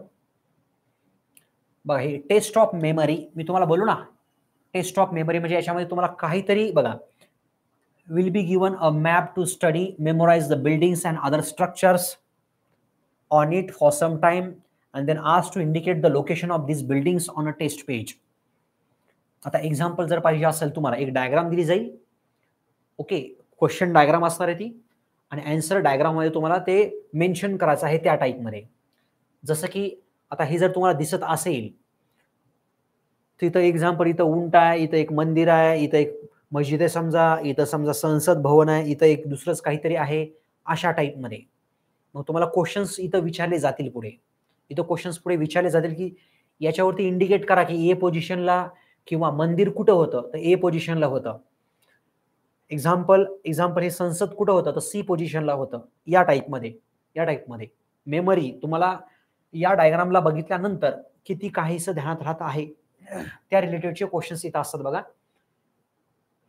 बघा हे टेस्ट ऑफ मेमरी मी तुम्हाला बोलू ना टेस्ट ऑफ मेमरी म्हणजे याच्यामध्ये तुम्हाला काहीतरी बघा will be given a map to study memorize the buildings and other structures on it for some time and then आज to indicate the location of this buildings on a test page आता example जर पाहिजे असेल तुम्हाला एक diagram दिली जाईल okay question diagram असणार आहे ती आणि अँसर डायग्राममध्ये तुम्हाला ते मेन्शन करायचं आहे त्या टाईपमध्ये जसं की आता हे जर तुम्हाला दिसत असेल तिथं एक्झाम्पल इथं उंट आहे इथं एक मंदिर आहे इथं एक मस्जिद आहे समजा इथं समजा संसद भवन आहे इथं एक दुसरंच काहीतरी आहे अशा टाईपमध्ये मग तुम्हाला क्वेश्चन्स इथं विचारले जातील पुढे इथं क्वेश्चन्स पुढे विचारले जातील की याच्यावरती इंडिकेट करा की ए पोझिशनला किंवा मंदिर कुठं होतं तर ए पोझिशनला होतं एक्झाम्पल एक्झाम्पल हे संसद कुठं होतं तर सी पोझिशनला होतं या टाईपमध्ये या टाईपमध्ये मेमरी तुम्हाला या डायग्रामला बघितल्यानंतर किती काहीसं ध्यानात राहत आहे त्या रिलेटेडचे क्वेश्चन्स इथं असतात बघा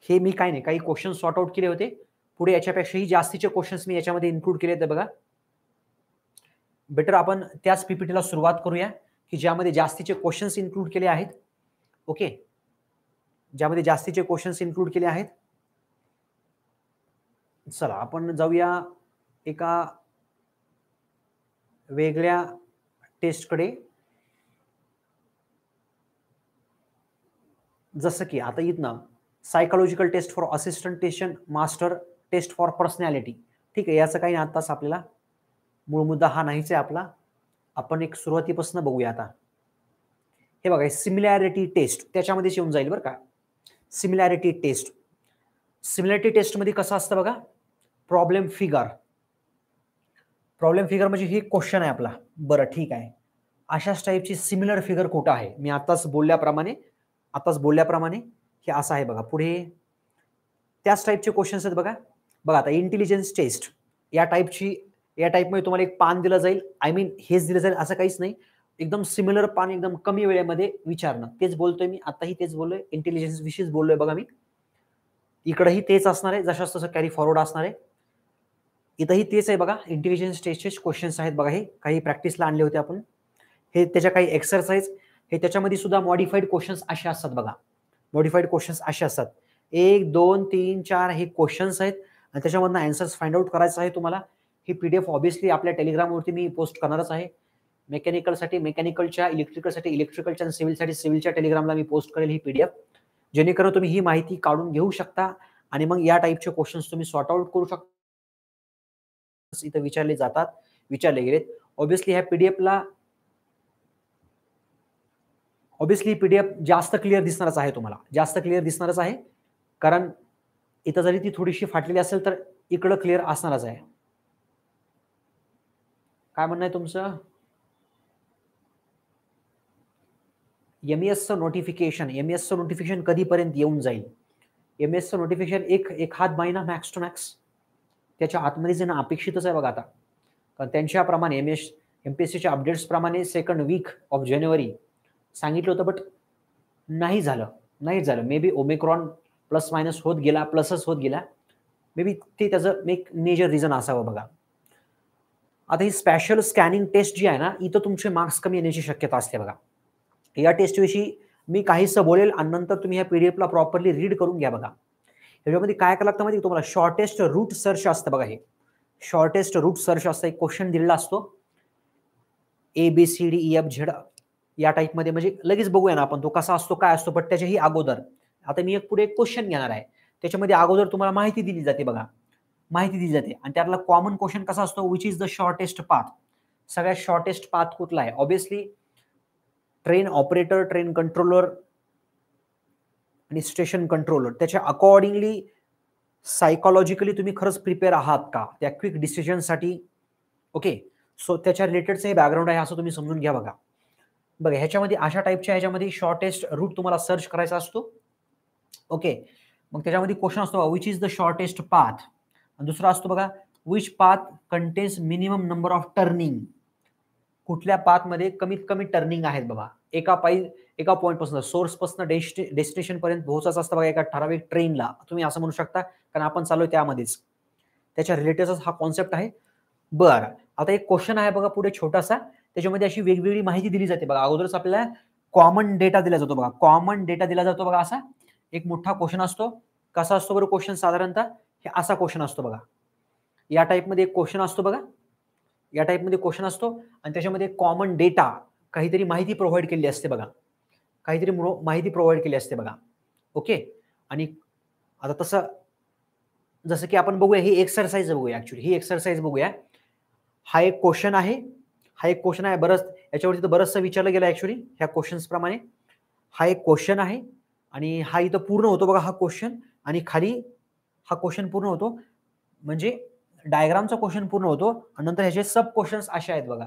हे मी काय नाही काही क्वेश्चन सॉर्ट आउट केले होते पुढे याच्यापेक्षाही जास्तीचे क्वेश्चन्स मी याच्यामध्ये इन्क्लूड केले होते बघा बेटर आपण त्याच पीपीटीला सुरुवात करूया की ज्यामध्ये जास्तीचे क्वेश्चन्स इन्क्लूड केले आहेत ओके ज्यामध्ये जास्तीचे क्वेश्चन्स इन्क्लूड केले आहेत चला आपण जाऊया एका वेगळ्या टेस्टकडे जसं की आता इथनं psychological test for assistant station master test for personality ठीक आहे याचं काही आत्ताच आपल्याला मूळ मुद्दा हा नाहीच आहे आपला आपण एक सुरुवातीपासून बघूया आता हे बघा सिमिलॅरिटी टेस्ट त्याच्यामध्येच येऊन जाईल बरं का सिमिलॅरिटी टेस्ट सिमिलॅरिटी टेस्टमध्ये कसं असतं बघा प्रॉब्लेम फिगर प्रॉब्लेम फिगर म्हणजे हे क्वेश्चन आहे आपला बरं ठीक आहे अशाच टाईपची सिमिलर फिगर कुठं आहे मी आताच बोलल्याप्रमाणे आताच बोलल्याप्रमाणे हे असं आहे बघा पुढे त्याच टाईपचे क्वेश्चन्स आहेत बघा बघा आता इंटेलिजन्स टेस्ट या टाईपची या टाईपमध्ये तुम्हाला एक पान दिलं जाईल आय मीन हेच दिलं जाईल असं काहीच नाही एकदम सिमिलर पान एकदम कमी वेळेमध्ये विचारणं तेच बोलतोय मी आताही तेच बोललोय इंटेलिजन्स विषयीच बोललोय बघा मी इकडंही तेच असणार आहे जशास तसं कॅरी फॉरवर्ड असणार आहे इथंही तेच आहे बघा इंटेलिजन्स टेस्टचे क्वेश्चन्स आहेत बघा हे काही प्रॅक्टिसला आणले होते आपण हे त्याच्या काही एक्सरसाइज हे त्याच्यामध्ये सुद्धा मॉडिफाईड क्वेश्चन्स असे असतात बघा मॉडिफाईड क्वेश्चन्स असे असतात एक दोन तीन चार हे क्वेश्चन्स आहेत आणि त्याच्यामधनं अँसर्स फाइंड आउट करायचं आहे तुम्हाला ही पी डी एफ आपल्या टेलिग्रामवरती मी पोस्ट करणारच आहे मेकॅनिकलसाठी मेकॅनिकलच्या इलेक्ट्रिकलसाठी इलेक्ट्रिकलच्या आणि सिव्हिलसाठी सिव्हिलच्या टेलिग्रामला मी पोस्ट करेल ही पी डी एफ जेणेकरून तुम्ही ही माहिती काढून घेऊ शकता आणि मग या टाईपचे क्वेश्चन्स तुम्ही सॉर्ट आउट करू शकता इथं विचारले जातात विचारले गेलेत ऑब्विसली ह्या पीडीएफला ऑब्विसली पीडीएफ जास्त क्लिअर दिसणारच आहे तुम्हाला जास्त क्लिअर दिसणारच आहे कारण इथं जरी ती थोडीशी फाटलेली असेल तर इकडं क्लिअर असणारच आहे काय म्हणणं आहे तुमचं एम नोटिफिकेशन एम च नोटिफिकेशन कधीपर्यंत येऊन जाईल एम च नोटिफिकेशन एक एक हात महिना मॅक्स टू मॅक्स त्याच्या आतमध्ये अपेक्षितच आहे बघा आता कारण त्यांच्याप्रमाणे M S M P S सीच्या अपडेट्सप्रमाणे सेकंड वीक ऑफ जानेवारी सांगितलं होतं बट नाही झालं नाही झालं मे बी ओमेक्रॉन प्लस मायनस होत गेला प्लसच होत गेला मे बी ते त्याचं एक मेजर रिझन असावं बघा आता ही स्पेशल स्कॅनिंग टेस्ट जी आहे ना इथं तुमचे मार्क्स कमी येण्याची शक्यता असते बघा या टेस्टविषयी मी काहीसं बोलेल आणि नंतर तुम्ही ह्या पी डी एफला प्रॉपरली रीड करून घ्या बघा याच्यामध्ये काय करायला लागतं माहिती तुम्हाला शॉर्टेस्ट रूट सर्च असतं बघा हे शॉर्टेस्ट रूट सर्च असतं एक क्वेश्चन दिलेला असतो A B C D E F Z या टाईपमध्ये म्हणजे लगेच बघूया ना आपण तो कसा असतो काय असतो बट त्याच्याही अगोदर आता मी एक पुढे एक क्वेश्चन घेणार आहे त्याच्यामध्ये अगोदर तुम्हाला माहिती दिली जाते बघा माहिती दिली जाते आणि त्यातला कॉमन क्वेश्चन कसा असतो which is the shortest path सगळ्यात शॉर्टेस्ट पाथ कुठला आहे obviously train operator train controller आणि स्टेशन कंट्रोलर त्याच्या अकॉर्डिंगली सायकोलॉजिकली तुम्ही खरंच प्रिपेअर आहात का त्या क्विक डिसिजनसाठी ओके सो त्याच्या रिलेटेडचं हे बॅकग्राऊंड आहे असं तुम्ही समजून घ्या बघा बघा ह्याच्यामध्ये अशा टाईपच्या ह्याच्यामध्ये शॉर्टेस्ट रूट तुम्हाला सर्च करायचा असतो ओके मग त्याच्यामध्ये क्वेश्चन असतो which is the shortest path दुसरा असतो बघा which path contains minimum number of turning कुठल्या पाथमध्ये कमीत कमी टर्निंग आहेत बाबा एका पायी एका पॉईंटपासून सोर्सपासून डेस्टि डेस्टिनेशन पर्यंत पोहोचायचं असतं बघा एका ठराविक ट्रेनला तुम्ही असं म्हणू शकता कारण आपण चालू त्यामध्येच त्याच्या रिलेटेडच हा कॉन्सेप्ट आहे बरं आता एक क्वेश्चन आहे बघा पुढे छोटासा त्याच्यामध्ये अशी वेगवेगळी माहिती दिली जाते बघा अगोदरच आपल्याला कॉमन डेटा दिला जातो बघा कॉमन डेटा दिला जातो बघा असा एक मोठा क्वेश्चन असतो कसा असतो बरं क्वेश्चन साधारणतः हे असा क्वेश्चन असतो बघा या टाईपमध्ये एक क्वेश्चन असतो बघा या टाईपमध्ये क्वेश्चन असतो आणि त्याच्यामध्ये कॉमन डेटा काहीतरी माहिती प्रोव्हाइड केलेली असते बघा काहीतरी माहिती प्रोव्हाइड केली असते बघा ओके आणि आता तसं जसं की आपण बघूया ही एक्सरसाइज बघूया ॲक्च्युली ही एक्सरसाइज बघूया हा एक क्वेश्चन आहे हा एक क्वेश्चन आहे बरंच याच्यावरती तर बरंचसं विचारलं गेलं ॲक्च्युली ह्या क्वेश्चन्सप्रमाणे हा एक क्वेश्चन आहे आणि हा इथं पूर्ण होतो बघा हा क्वेश्चन आणि खाली हा क्वेश्चन पूर्ण होतो म्हणजे डायग्रामचा क्वेश्चन पूर्ण होतो आणि नंतर ह्याचे सब क्वेश्चन्स असे आहेत बघा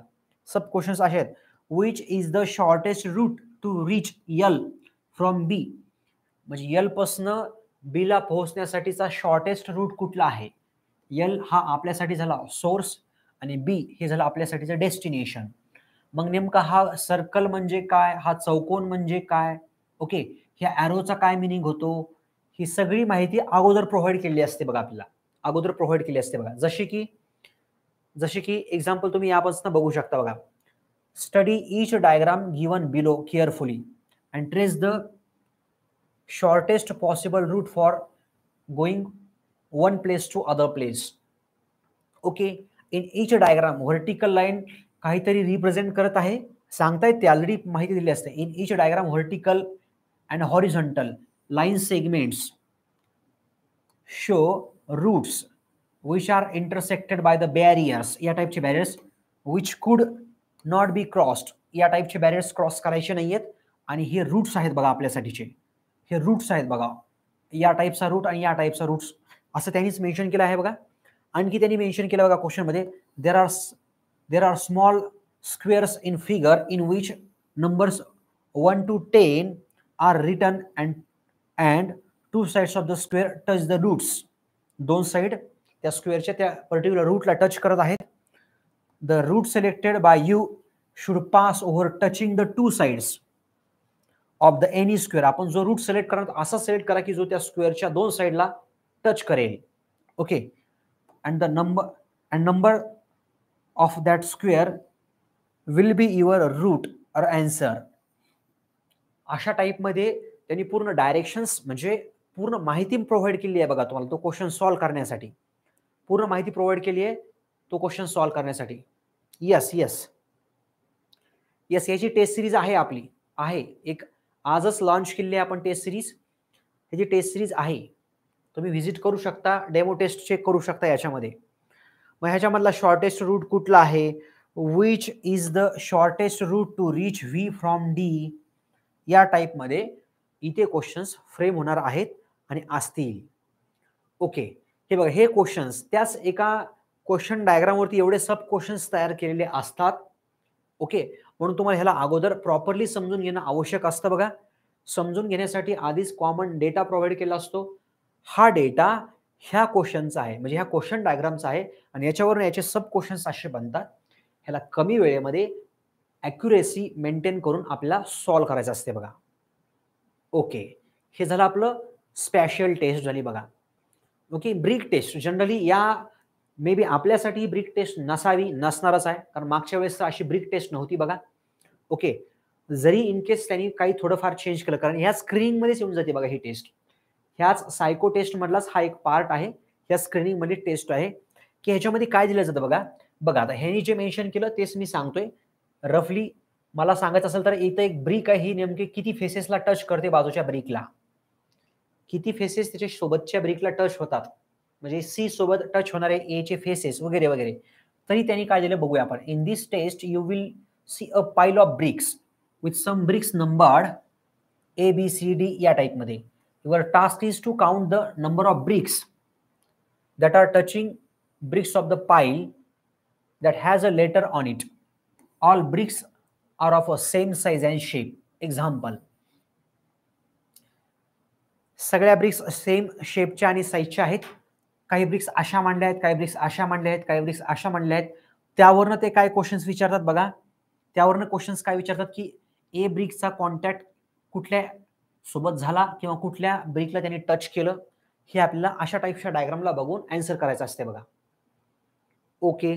सब क्वेश्चन्स असे आहेत which is the shortest route to reach L from B म्हणजे यल पासनं बी ला पोहोचण्यासाठीचा शॉर्टेस्ट रूट कुठला आहे यल हा आपल्यासाठी झाला सोर्स आणि बी हे झालं आपल्यासाठीचं डेस्टिनेशन मग नेमका हा सर्कल म्हणजे काय हा चौकोन म्हणजे काय ओके ह्या ॲरोचा काय मिनिंग होतो ही सगळी माहिती अगोदर प्रोव्हाइड केलेली असते बघा आपल्याला अगोदर प्रोव्हाइड केली असते बघा जशी की जशी की एक्झाम्पल तुम्ही यापासून बघू शकता बघा study each diagram given below carefully and trace the shortest possible route for going one place to other place okay in each diagram vertical line kahitari represent karat ahe sangtay te already mahiti dile aste in each diagram vertical and horizontal line segments show routes which are intersected by the barriers ya type che barriers which could not be crossed या टाईपचे barriers cross करायचे नाही आहेत आणि हे roots आहेत बघा आपल्यासाठीचे हे रूट्स आहेत बघा या टाईपचा रूट आणि या टाईपचा रूट्स असं त्यांनीच मेन्शन केलं आहे बघा आणखी त्यांनी मेन्शन केलं बघा क्वेश्चनमध्ये there are there are small squares in figure in which numbers one to ten are written and and two sides of the square touch the routes दोन साईड त्या स्क्वेअरच्या त्या पर्टिक्युलर रूटला टच करत आहेत the route selected by you should pass over touching the two sides of the any square आपण जो route select करणार असा सिलेक्ट करा की जो त्या स्क्वेअरच्या दोन साईडला टच करेल okay and the number and number of that square will be your route or answer अशा टाईपमध्ये त्यांनी पूर्ण डायरेक्शन्स म्हणजे पूर्ण माहिती प्रोव्हाइड केली आहे बघा तुम्हाला तो क्वेश्चन सॉल्व्ह करण्यासाठी पूर्ण माहिती प्रोव्हाइड केली आहे तो क्वेश्चन सॉल्व्ह करण्यासाठी यस यस यस याची टेस्ट सिरीज आहे आपली आहे एक आजच लॉन्च केली आहे आपण टेस्ट सिरीज ह्याची टेस्ट सिरीज आहे तुम्ही व्हिजिट करू शकता डेमो टेस्ट चेक करू शकता याच्यामध्ये मग ह्याच्यामधला शॉर्टेस्ट रूट कुठला आहे which is the shortest route to reach V from D या टाईपमध्ये इथे क्वेश्चन्स फ्रेम होणार आहेत आणि असतील ओके हे बघा हे क्वेश्चन्स त्याच एका क्वेश्चन डायग्रामवरती एवढे सब क्वेश्चन्स तयार केलेले असतात ओके म्हणून तुम्हाला ह्याला अगोदर प्रॉपरली समजून घेणं आवश्यक असतं बघा समजून घेण्यासाठी आधीच कॉमन डेटा प्रोव्हाइड केला असतो हा डेटा ह्या क्वेश्चनचा आहे म्हणजे ह्या क्वेश्चन डायग्रामचा आहे आणि याच्यावरून याचे सब क्वेश्चन्स असे बनतात ह्याला कमी वेळेमध्ये ॲक्युरेसी मेंटेन करून आपल्याला सॉल्व करायचं असते बघा ओके हे झालं आपलं स्पेशल टेस्ट झाली बघा ओके ब्रिक टेस्ट जनरली या मे बी आपल्यासाठी ही ब्रिक टेस्ट नसावी नसणारच आहे कारण मागच्या वेळेस अशी ब्रिक टेस्ट नव्हती बघा ओके जरी इन केस त्यांनी काही थोडंफार चेंज केलं कारण ह्या स्क्रीनिंगमध्येच येऊन जाते बघा ही टेस्ट ह्याच सायको टेस्ट मधलाच हा एक पार्ट आहे ह्या मध्ये टेस्ट आहे की ह्याच्यामध्ये काय दिलं जातं बघा बघा आता ह्यानी जे मेन्शन केलं तेच मी सांगतोय रफली मला सांगायचं असेल तर इथं एक ब्रिक आहे ही नेमकी किती फेसेसला टच करते बाजूच्या ब्रिकला किती फेसेस त्याच्या सोबतच्या ब्रिकला टच होतात म्हणजे सी सोबत टच होणारे चे फेसेस वगैरे वगैरे तरी त्यांनी काय दिलं बघूया आपण in this test you will see a pile of bricks with some bricks numbered A B C D या टाईपमध्ये your task is to count the number of bricks that are touching bricks of the pile that has a letter on it all bricks are of a same size and shape example सगळ्या bricks same शेपच्या आणि साईजच्या आहेत काही BRICS अशा मांडल्या आहेत काही ब्रिक्स अशा मांडल्या आहेत काही ब्रिक्स अशा मांडल्या आहेत त्यावरनं ते काय क्वेश्चन्स विचारतात बघा त्यावरनं क्वेश्चन्स काय विचारतात की ए ब्रिकचा कॉन्टॅक्ट कुठल्या सोबत झाला किंवा कुठल्या ब्रिकला त्यांनी टच केलं हे आपल्याला अशा टाईपच्या डायग्रामला बघून अँसर करायचं असते बघा ओके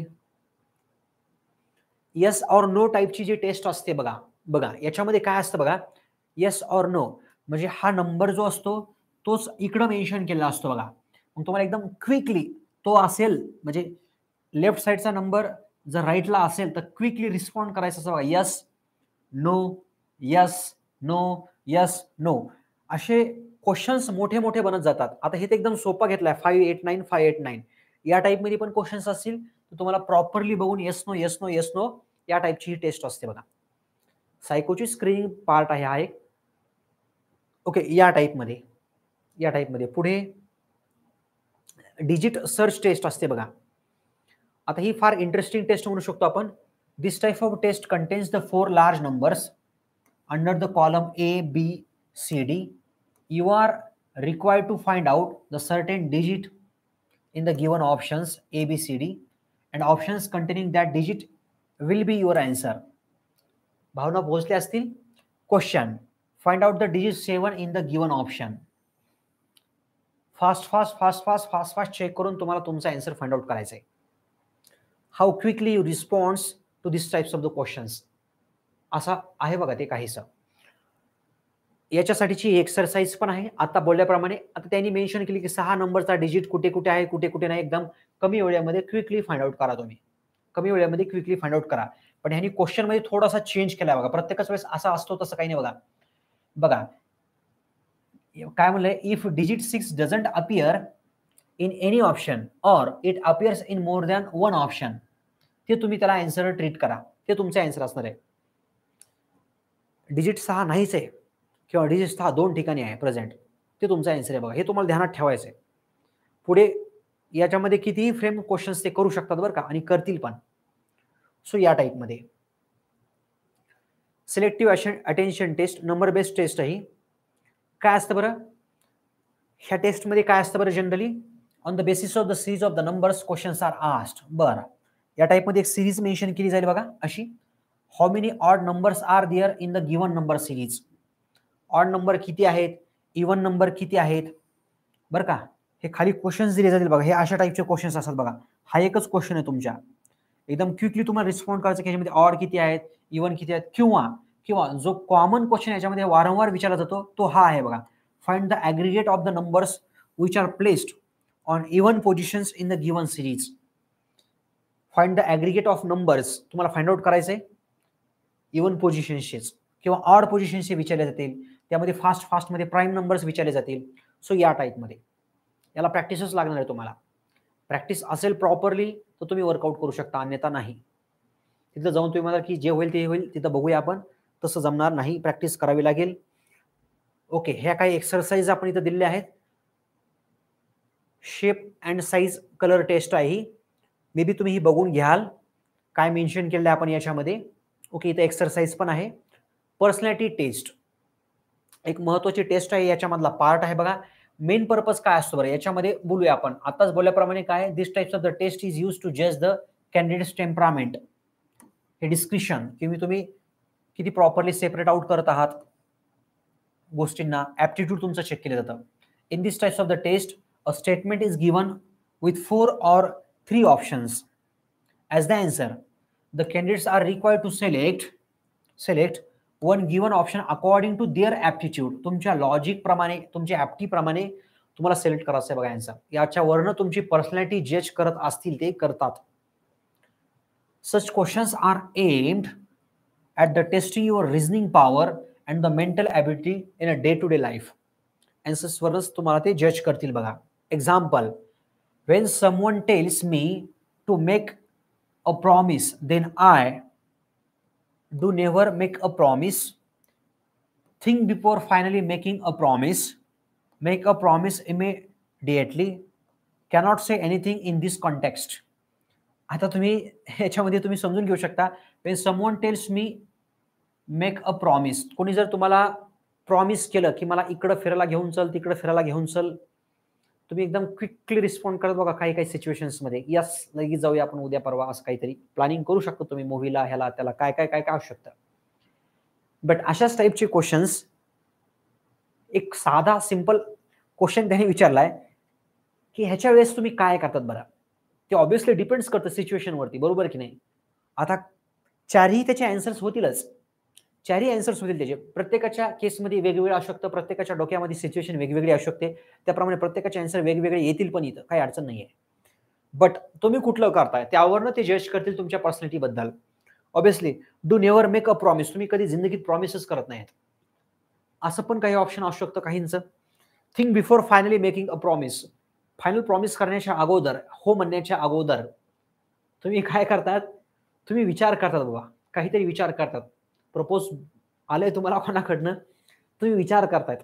येस और नो टाईपची जी टेस्ट असते बघा बघा याच्यामध्ये काय असतं बघा येस और नो म्हणजे हा नंबर जो असतो तोच इकडं मेन्शन केलेला असतो बघा मग तुम्हाला एकदम क्विकली तो असेल म्हणजे लेफ्ट साईडचा नंबर जर राईटला असेल तर क्विकली रिस्पॉन्ड करायचा असं yes no yes no yes no असे क्वेश्चन्स मोठे मोठे बनत जातात आता हे एकदम सोपा घेतलाय five eight nine five eight nine या टाईपमध्ये पण क्वेश्चन्स असतील तर तुम्हाला प्रॉपरली बघून yes no yes no yes no या टाईपची ही टेस्ट असते बघा सायकोची स्क्रीनिंग पार्ट आहे हा एक ओके या टाईपमध्ये या टाईपमध्ये पुढे डिजिट सर्च टेस्ट असते बघा आता ही फार इंटरेस्टिंग टेस्ट म्हणू शकतो आपण this type of test contains the four large numbers under the column A B C D you are require to find out the certain digit in the given options A B C D and options containing that digit will be your answer Bhavana पोहोचल्या असतील question find out the digit seven in the given option fast fast fast fast fast fast check करून तुम्हाला तुमचा answer find out करायचा आहे how quickly you response to this types of the questions असा आहे बघा ते काहीसा याच्यासाठीची एक्सरसाइज पण आहे आता बोलल्याप्रमाणे आता त्यांनी मेन्शन केली की सहा नंबरचा डिजिट कुठे कुठे आहे कुठे कुठे नाही एकदम कमी वेळेमध्ये क्विकली फाइंड आउट करा तुम्ही कमी वेळेमध्ये क्विकली फाइंड आउट करा पण ह्यांनी क्वेश्चनमध्ये थोडासा चेंज केला बघा प्रत्येकच वेळेस असा असतो तसं काही नाही बघा बघा काय म्हणलंय if digit six doesn't appear in any option or it appears in more than one option ते तुम्ही त्याला अँसर ट्रीट करा ते तुमचे अँसर असणार आहे डिजिट सहा नाहीच आहे किंवा डिजिट सहा दोन ठिकाणी आहे प्रेझेंट ते तुमचा अँसर आहे बघा हे तुम्हाला ध्यानात ठेवायचं आहे पुढे याच्यामध्ये कितीही फ्रेम क्वेश्चन्स ते करू शकतात बरं का आणि करतील पण सो या टाईपमध्ये selective attention test number based test आहे काय असतं बरं ह्या टेस्टमध्ये काय असतं बरं generally on the basis of the series of the numbers questions are asked बरं या टाईपमध्ये एक सिरीज मेन्शन केली जाईल बघा अशी how many odd numbers are there in the given number series odd number किती आहेत इवन नंबर किती आहेत बरं का हे खाली क्वेश्चन्स दिले जातील बघा हे अशा टाईपचे क्वेश्चन्स असतात बघा हा एकच क्वेश्चन आहे तुमच्या एकदम क्विकली तुम्हाला रिस्पॉन्ड करायचं की ह्याच्यामध्ये ऑड किती आहेत इवन किती आहेत किंवा किंवा जो कॉमन क्वेश्चन याच्यामध्ये वारंवार विचारला जातो तो हा आहे बघा find the aggregate of the numbers which are placed on even positions in the given series find the aggregate of numbers तुम्हाला फाइंड आउट करायचे इव्हन पोझिशन्सचेच किंवा ऑड पोझिशन्सचे विचारले जातील त्यामध्ये फास्ट फास्टमध्ये प्राईम नंबर्स विचारले जातील सो या टाईपमध्ये याला प्रॅक्टिसच लागणार आहे तुम्हाला प्रॅक्टिस असेल प्रॉपरली तर तुम्ही वर्कआउट करू शकता अन्यथा नाही तिथं जाऊन तुम्ही म्हणाल की जे होईल ते होईल तिथं बघूया आपण तसं जमणार नाही प्रॅक्टिस करावी लागेल ओके ह्या काही एक्सरसाइज आपण इथं दिलेल्या आहेत shape and size colour test आहे ही मे बी तुम्ही ही बघून घ्याल काय मेन्शन केलं आहे आपण याच्यामध्ये ओके इथं एक्सरसाइज पण आहे पर्सनॅलिटी टेस्ट एक महत्त्वाची टेस्ट आहे याच्यामधला पार्ट आहे बघा मेन पर्पज काय असतो बरं याच्यामध्ये बोलूया आपण आताच बोलल्याप्रमाणे काय this types of the test is use to जज द कॅन्डिडेट्स टेम्परामेंट हे डिस्क्रिशन किंवा तुम्ही किती प्रॉपरली सेपरेट आउट करत आहात गोष्टींना ॲप्टिट्यूड तुमचं चेक केलं जातं in this types of the test a statement is given with four or three options as the answer the candidates are required to select select one given option according to their aptitude तुमच्या लॉजिकप्रमाणे तुमच्या ॲप्टीप्रमाणे तुम्हाला select करायचं आहे बघा यांचा याच्यावरनं तुमची personality जज करत असतील ते करतात such questions are aimed at the testing your reasoning power and the mental ability in a day-to-day -day life. Ancestors तुम्हाला ते judge करतील बघा. Example, when someone tells me to make a promise, then I do never make a promise. Think before finally making a promise. Make a promise immediately. Cannot say anything in this context. आता तुम्ही ह्याच्यामध्ये तुम्ही समजून घेऊ शकता when someone tells me make a promise कोणी जर तुम्हाला प्रॉमिस केलं की मला इकडं फिरायला घेऊन चल तिकडं फिरायला घेऊन चल तुम्ही एकदम क्विकली रिस्पॉन्ड करत बघा काही काही सिच्युएशन्समध्ये यस लगेच जाऊया आपण उद्या परवा असं काहीतरी प्लॅनिंग करू शकतो तुम्ही मूवीला ह्याला त्याला काय काय काय काय असू शकतं बट अशाच टाईपचे क्वेश्चन्स एक साधा सिंपल क्वेश्चन त्यांनी विचारलाय की ह्याच्या वेळेस तुम्ही काय करतात बरा ते ऑब्विस्ली डिपेंड्स करतं सिच्युएशनवरती बरोबर की नाही आता चारही त्याचे अँसर्स होतीलच चारही होतील त्याचे प्रत्येकाच्या केसमध्ये वेगवेगळं असू शकतं प्रत्येकाच्या डोक्यामध्ये सिच्युएशन वेगवेगळी असू शकते त्याप्रमाणे प्रत्येकाचे अँसर वेगवेगळे येतील पण इथं काही अडचण नाही आहे बट तुम्ही कुठलं करताय त्यावरनं ते जज करतील तुमच्या पर्सनॅलिटीबद्दल obviously do never make a promise तुम्ही कधी जिंदगीत प्रॉमिसेस करत नाहीत असं पण काही ऑप्शन असू शकतं काहींचं think before finally making a promise final promise करण्याच्या अगोदर हो म्हणण्याच्या अगोदर तुम्ही काय करतात तुम्ही विचार करतात बाबा काहीतरी विचार करतात प्रपोज आलंय तुम्हाला कोणाकडनं तुम्ही विचार करतायत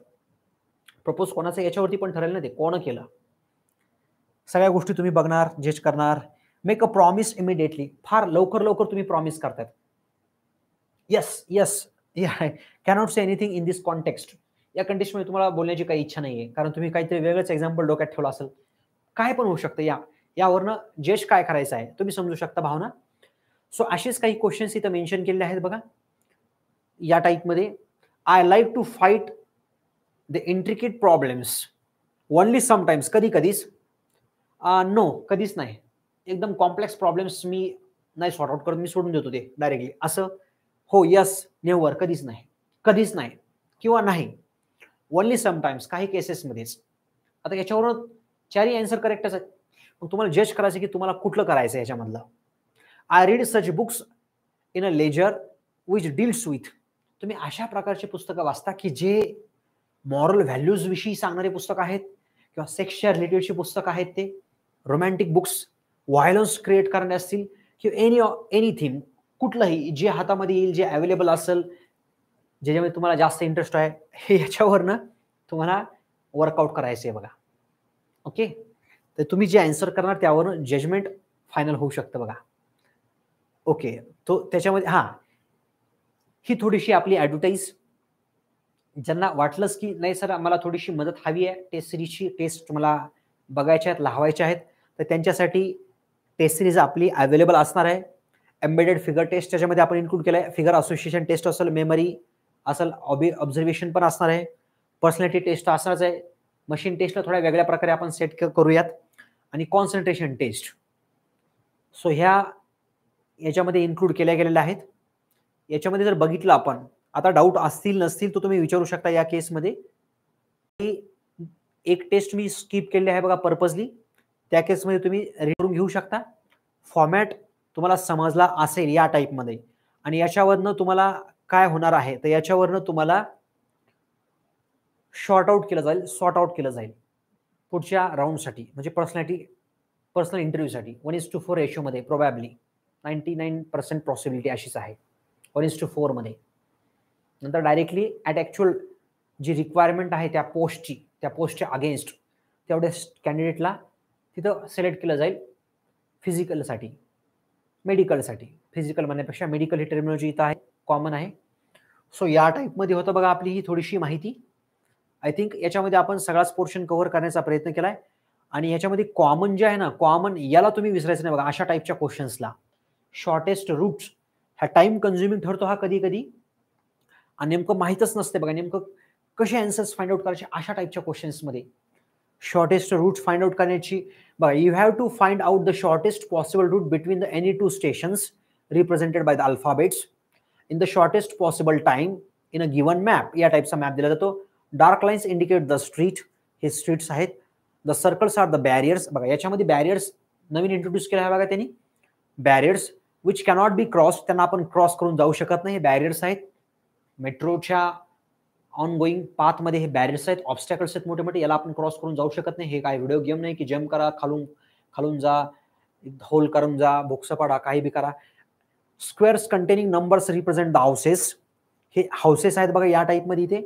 प्रपोज कोणाचं याच्यावरती पण ठरेल ना ते कोण केलं सगळ्या गोष्टी तुम्ही बघणार जज करणार मेक अ प्रॉमिस इमिडिएटली फार लवकर लवकर तुम्ही प्रॉमिस करतायत yes yes cannot say anything in this context या मध्ये तुम्हाला बोलण्याची काही इच्छा नाही आहे कारण तुम्ही काहीतरी वेगळंच एक्झाम्पल डोक्यात ठेवलं असेल काय पण होऊ शकतं या यावरनं जेश काय करायचं आहे तुम्ही समजू शकता भावना सो असेच काही क्वेश्चन्स इथं मेन्शन केलेले आहेत बघा या टाईपमध्ये I like to fight the intricate problems only sometimes कधी कधीच नो कधीच नाही एकदम कॉम्प्लेक्स प्रॉब्लेम्स मी नाही सॉर्ट आउट करून मी सोडून देतो ते डायरेक्टली असं हो यस नेवर कधीच नाही कधीच नाही किंवा नाही ओनली समटाईम्स काही केसेसमध्येच आता याच्यावरून चारही अँसर करेक्ट आहेत मग तुम्हाला जज करायचं की तुम्हाला कुठलं करायचं याच्यामधलं I read such books in a leisure which deals with तुम्ही अशा प्रकारची पुस्तकं वाचता की जे मॉरल व्हॅल्यूज विषयी सांगणारे पुस्तक आहेत किंवा सेक्सच्या रिलेटेडची पुस्तकं आहेत ते रोमॅन्टिक बुक्स व्हायलन्स क्रिएट करणे असतील किंवा एनी एनिथिंग कुठलंही जे हातामध्ये येईल जे अवेलेबल असेल ज्याच्यामध्ये तुम्हाला जास्त इंटरेस्ट आहे हे याच्यावरनं तुम्हाला वर्कआउट करायचं आहे बघा ओके तर तुम्ही जे ॲन्सर करणार त्यावरून जजमेंट फायनल होऊ शकतं बघा ओके तो त्याच्यामध्ये हां ही थोडीशी आपली ॲडव्हर्टाईज ज्यांना वाटलंच की नाही सर आम्हाला थोडीशी मदत हवी आहे टेस्ट सिरीजची टेस्ट मला बघायच्या आहेत लावायच्या आहेत तर त्यांच्यासाठी टेस्ट सिरीज आपली अवेलेबल असणार आहे एम्बेडेड फिगर टेस्ट त्याच्यामध्ये आपण इन्क्लूड केलं आहे फिगर असोसिएशन टेस्ट असेल मेमरी असेल ऑबि ऑब्झर्वेशन पण असणार आहे पर्सनॅलिटी टेस्ट असणारच आहे मशीन टेस्टला थोड्या वेगळ्या प्रकारे आपण सेट करूयात आणि कॉन्सन्ट्रेशन टेस्ट सो ह्या याच्यामध्ये इन्क्लूड केल्या गेलेल्या आहेत याच्यामध्ये जर बघितलं आपण आता डाऊट असतील नसतील तर तुम्ही विचारू शकता या केसमध्ये एक टेस्ट मी स्किप केली आहे बघा पर्पजली त्या केसमध्ये तुम्ही रिटर्न घेऊ शकता फॉर्मॅट तुम्हाला समजला असेल या टाईपमध्ये आणि याच्यावरनं तुम्हाला काय होणार आहे तर याच्यावरनं तुम्हाला शॉर्ट आउट केलं जाईल सॉर्ट आउट केलं जाईल पुढच्या राऊंडसाठी म्हणजे पर्सनॅलिटी पर्सनल इंटरव्ह्यूसाठी वन इज टू फोर रेशोमध्ये probably ninety nine percent possibility अशीच आहे वन इज टू फोरमध्ये नंतर डायरेक्टली ॲट ॲक्च्युअल जी रिक्वायरमेंट आहे त्या पोस्टची त्या पोस्टच्या अगेन्स्ट तेवढ्या कॅन्डिडेटला तिथं सिलेक्ट केलं जाईल फिजिकलसाठी मेडिकलसाठी फिजिकल म्हणण्यापेक्षा मेडिकल ही टर्मिनॉलॉजी इथं आहे कॉमन आहे सो या टाईपमध्ये होतं बघा आपली ही थोडीशी माहिती आय थिंक याच्यामध्ये आपण सगळाच पोर्शन कव्हर करण्याचा प्रयत्न केला आहे आणि याच्यामध्ये कॉमन जे आहे ना कॉमन याला तुम्ही विसरायचं नाही बघा अशा टाईपच्या क्वेश्चन्सला शॉर्टेस्ट रूट्स हा टाइम कन्झ्युमिंग ठरतो हा कधी कधी आणि नेमकं माहीतच नसते बघा नेमकं कसे अँसर्स फाइंड आउट करायचे अशा टाईपच्या क्वेश्चन्समध्ये शॉर्टेस्ट रूट फाइंड आउट करण्याची बघा you have to find out the shortest possible route between the any two stations represented by the alphabets in the shortest possible time in a given map या टाईपचा map दिला जातो dark lines indicate the street हे streets आहेत the circles are the barriers बघा याच्यामध्ये barriers नवीन introduce केला आहे बघा त्यांनी barriers which cannot be cross त्यांना आपण क्रॉस करून जाऊ शकत नाही हे बॅरियर्स आहेत मेट्रोच्या ऑन गोईंग पाथमध्ये हे बॅरियर्स आहेत ऑब्स्टॅकल्स आहेत मोठे मोठे याला आपण क्रॉस करून जाऊ शकत नाही हे काय व्हिडिओ गेम नाही की जम करा खालून खालून जा होल करून जा बुक्स पाडा काही बी करा squares containing numbers represent the houses हे हाऊसेस आहेत बघा या टाईपमध्ये इथे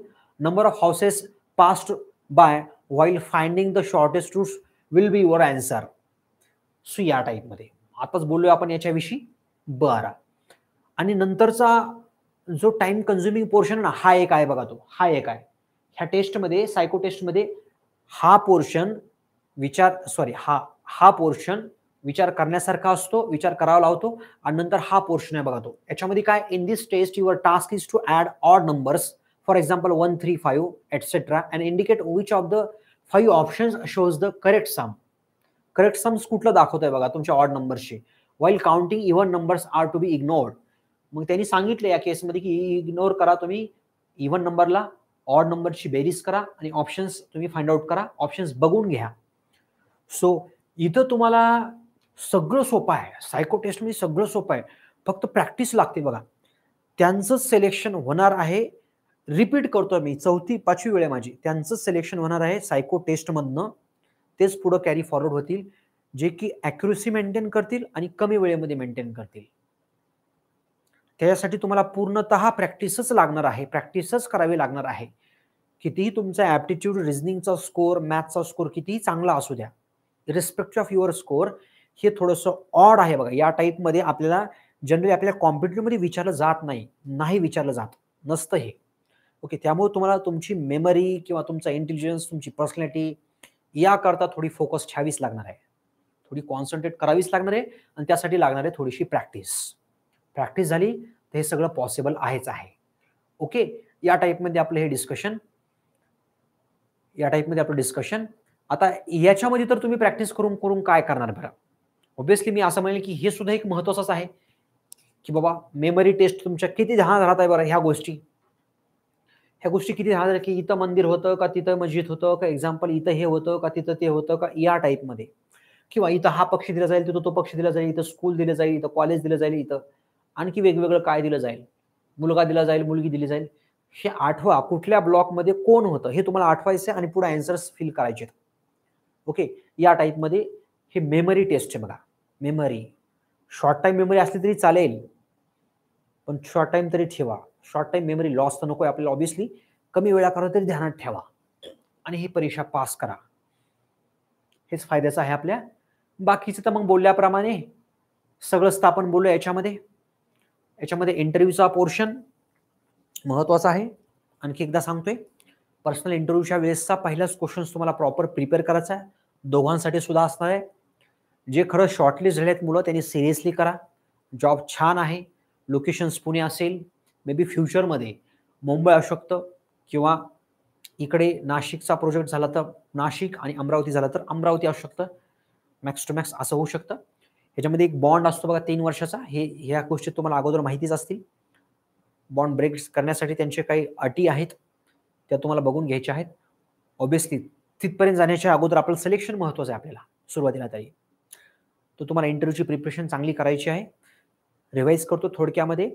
number of houses passed by while finding the shortest routes will be your answer so या टाईपमध्ये आताच बोललो आपण याच्याविषयी बारा आणि नंतरचा जो टाइम कन्झ्युमिंग पोर्शन ना हा एक आहे बघा तो हा एक आहे ह्या टेस्टमध्ये सायको टेस्टमध्ये हा पोर्शन विचार सॉरी हा हा पोर्शन विचार करण्यासारखा असतो विचार करावा लावतो आणि नंतर हा पोर्शन आहे बघा तो याच्यामध्ये काय in this test your task is to add odd numbers for example one three five etcetera and indicate which of the five options shows the correct sum correct sums कुठलं दाखवतोय बघा तुमच्या ऑड नंबरशी while counting even numbers are to be ignored मग त्यांनी सांगितलं या केसमध्ये की इग्नोर करा तुम्ही इव्हन नंबरला ऑड नंबरची बेरीज करा आणि ऑप्शन्स तुम्ही फाइंड आउट करा ऑप्शन्स बघून घ्या सो इथं तुम्हाला सगळं सोपं आहे सायको टेस्टमध्ये सगळं सोपं आहे फक्त प्रॅक्टिस लागते बघा त्यांचंच सिलेक्शन होणार आहे रिपीट करतो मी चौथी पाचवी वेळ माझी त्यांचंच सिलेक्शन होणार आहे सायको टेस्टमधनं तेच पुढं कॅरी फॉरवर्ड होतील जे की ॲक्युरेसी मेंटेन करतील आणि कमी वेळेमध्ये मेंटेन करतील त्याच्यासाठी तुम्हाला पूर्णतः प्रॅक्टिसच लागणार आहे प्रॅक्टिसच करावी लागणार आहे कितीही तुमचा ऍप्टिट्यूड रिझनिंगचा स्कोअर मॅथचा स्कोअर कितीही चांगला असू द्या रिस्पेक्ट ऑफ युअर स्कोअर हे थोडस ऑड आहे बघा या टाईपमध्ये आपल्याला जनरली आपल्या मध्ये विचारलं जात नाही नाही विचारलं जात नसतं हे ओके त्यामुळे तुम्हाला तुमची मेमरी किंवा तुमचा इंटेलिजन्स तुमची पर्सनॅलिटी याकरता थोडी फोकस ठ्यावीच लागणार आहे थोडी कॉन्सन्ट्रेट करावीच लागणार आहे आणि त्यासाठी लागणार आहे थोडीशी प्रॅक्टिस प्रॅक्टिस झाली तर हे सगळं पॉसिबल आहेच आहे ओके या टाईपमध्ये आपलं हे डिस्कशन या टाईपमध्ये आपलं डिस्कशन आता याच्यामध्ये तर तुम्ही प्रॅक्टिस करून करून काय करणार बरं ऑब्विसली मी असं म्हणेल की हे सुद्धा एक महत्वाचंच आहे की बाबा मेमरी टेस्ट तुमच्या किती ध्यानात राहत आहे बरं ह्या गोष्टी ह्या गोष्टी किती ध्यानात की इथं मंदिर होतं का तिथं मस्जिद होतं का एक्झाम्पल इथं हे होतं का तिथं ते होतं का या टाईपमध्ये किंवा इथं हा पक्ष दिला जाईल तिथं तो पक्ष दिला जाईल इथं स्कूल दिलं जाईल इथं कॉलेज दिलं जाईल इथं आणखी वेगवेगळं काय दिलं जाईल मुलगा दिला जाईल मुलगी दिली जाईल हे आठवा कुठल्या ब्लॉकमध्ये कोण होतं हे तुम्हाला आठवायचं आणि पुढे आन्सर्स फिल करायचे ओके या टाईपमध्ये हे मेमरी टेस्ट आहे बघा मेमरी शॉर्ट टाईम मेमरी असली तरी चालेल पण शॉर्ट टाईम तरी ठेवा शॉर्ट टाईम मेमरी लॉस तर नको आहे आपल्याला ऑब्विसली कमी वेळा करा तरी ध्यानात ठेवा आणि ही परीक्षा पास करा हेच फायद्याचं आहे आपल्या बाकीचं तर मग बोलल्याप्रमाणे सगळंच तर आपण बोलूया याच्यामध्ये याच्यामध्ये इंटरव्ह्यूचा पोर्शन महत्त्वाचा आहे आणखी एकदा सांगतोय पर्सनल इंटरव्ह्यूच्या वेळेसचा पहिलाच क्वेश्चन्स तुम्हाला प्रॉपर प्रिपेअर करायचा आहे दोघांसाठी सुद्धा असणार आहे जे खरं शॉर्टलिस्ट झाले आहेत मुलं त्यांनी सिरियसली करा जॉब छान आहे लोकेशन्स पुणे असेल मे बी फ्युचरमध्ये मुंबई असू शकतं किंवा इकडे नाशिकचा प्रोजेक्ट झाला तर नाशिक आणि अमरावती झाला तर अमरावती असू शकतं मॅक्स टू मॅक्स असं होऊ शकतं ह्याच्यामध्ये एक बॉन्ड असतो बघा तीन वर्षाचा हे ह्या गोष्टी तुम्हाला अगोदर माहितीच असतील बॉन्ड ब्रेक करण्यासाठी त्यांचे काही अटी आहेत त्या तुम्हाला बघून घ्यायच्या आहेत ऑब्विसली तिथपर्यंत जाण्याच्या अगोदर आपलं सिलेक्शन महत्त्वाचं आहे आपल्याला सुरुवातीला तरी तर तुम्हाला इंटरव्ह्यूची प्रिपरेशन चांगली करायची आहे रिवाईज करतो थोडक्यामध्ये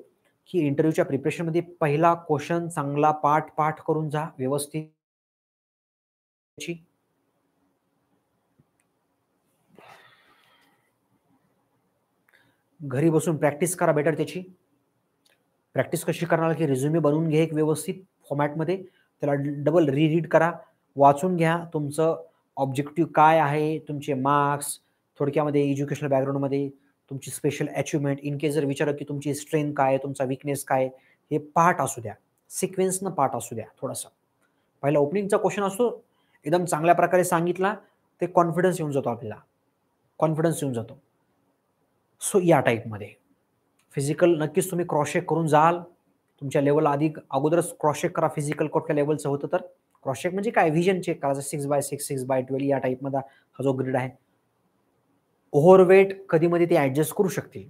की इंटरव्ह्यूच्या प्रिपरेशनमध्ये पहिला क्वेश्चन चांगला पाठ पाठ करून जा व्यवस्थित घरी बसून प्रॅक्टिस करा बेटर त्याची प्रॅक्टिस कशी करणार की रिझ्युमे बनवून घ्या एक व्यवस्थित फॉर्मॅटमध्ये त्याला डबल रिरीड करा वाचून घ्या तुमचं ऑब्जेक्टिव्ह काय आहे तुमचे मार्क्स थोडक्यामध्ये एज्युकेशनल बॅकग्राऊंडमध्ये तुमची स्पेशल अचीवमेंट इन केस जर विचारलं की तुमची स्ट्रेंथ काय तुमचा विकनेस काय हे पार्ट असू द्या सिक्वेन्सनं पार्ट असू द्या थोडासा पहिला ओपनिंगचा क्वेश्चन असतो एकदम चांगल्या प्रकारे सांगितला ते कॉन्फिडन्स येऊन जातो आपल्याला कॉन्फिडन्स येऊन जातो सो या टाईपमध्ये फिजिकल नक्कीच तुम्ही क्रॉसचेक करून जाल तुमच्या लेवल आधी अगोदरच क्रॉसचेक करा फिजिकल कुठल्या लेवलचं होतं तर क्रॉसचेक म्हणजे काय व्हिजन चेक करायचं six by six six by twelve या टाईपमध्ये हा जो ग्रीड आहे ओव्हरवेट कधीमध्ये ते ॲडजस्ट करू शकतील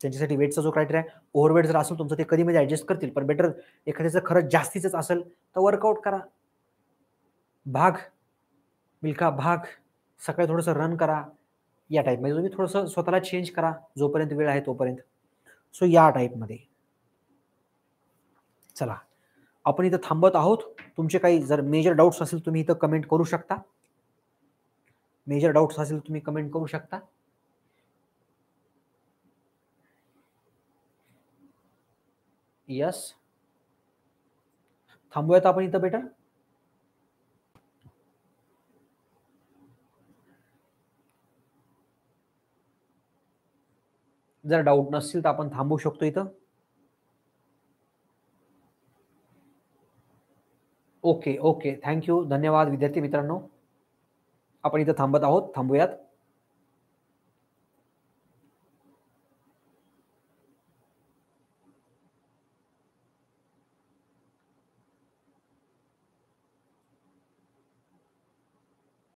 त्यांच्यासाठी वेटचा जो क्रायटेरिया आहे ओव्हरवेट जर असेल तुमचं ते कधीमध्ये ॲडजस्ट करतील पण बेटर एखाद्याचं खरंच जास्तीचंच असेल तर वर्कआउट करा भाग मिल्खा भाग सकाळी थोडंसं रन करा या टाईपमध्ये तुम्ही थोडंसं स्वतःला चेंज करा जोपर्यंत वेळ आहे तोपर्यंत सो या टाईपमध्ये चला आपण इथं थांबत आहोत तुमचे काही जर मेजर डाऊट्स असेल तुम्ही इथं कमेंट करू शकता मेजर डाउट्स असेल तुम्ही कमेंट करू शकता यस थांबूयात आपण इथं बेटर जर डाउट नसतील तर आपण थांबू शकतो इथं ओके ओके थँक्यू धन्यवाद विद्यार्थी मित्रांनो आपण इथं थांबत आहोत थांबूयात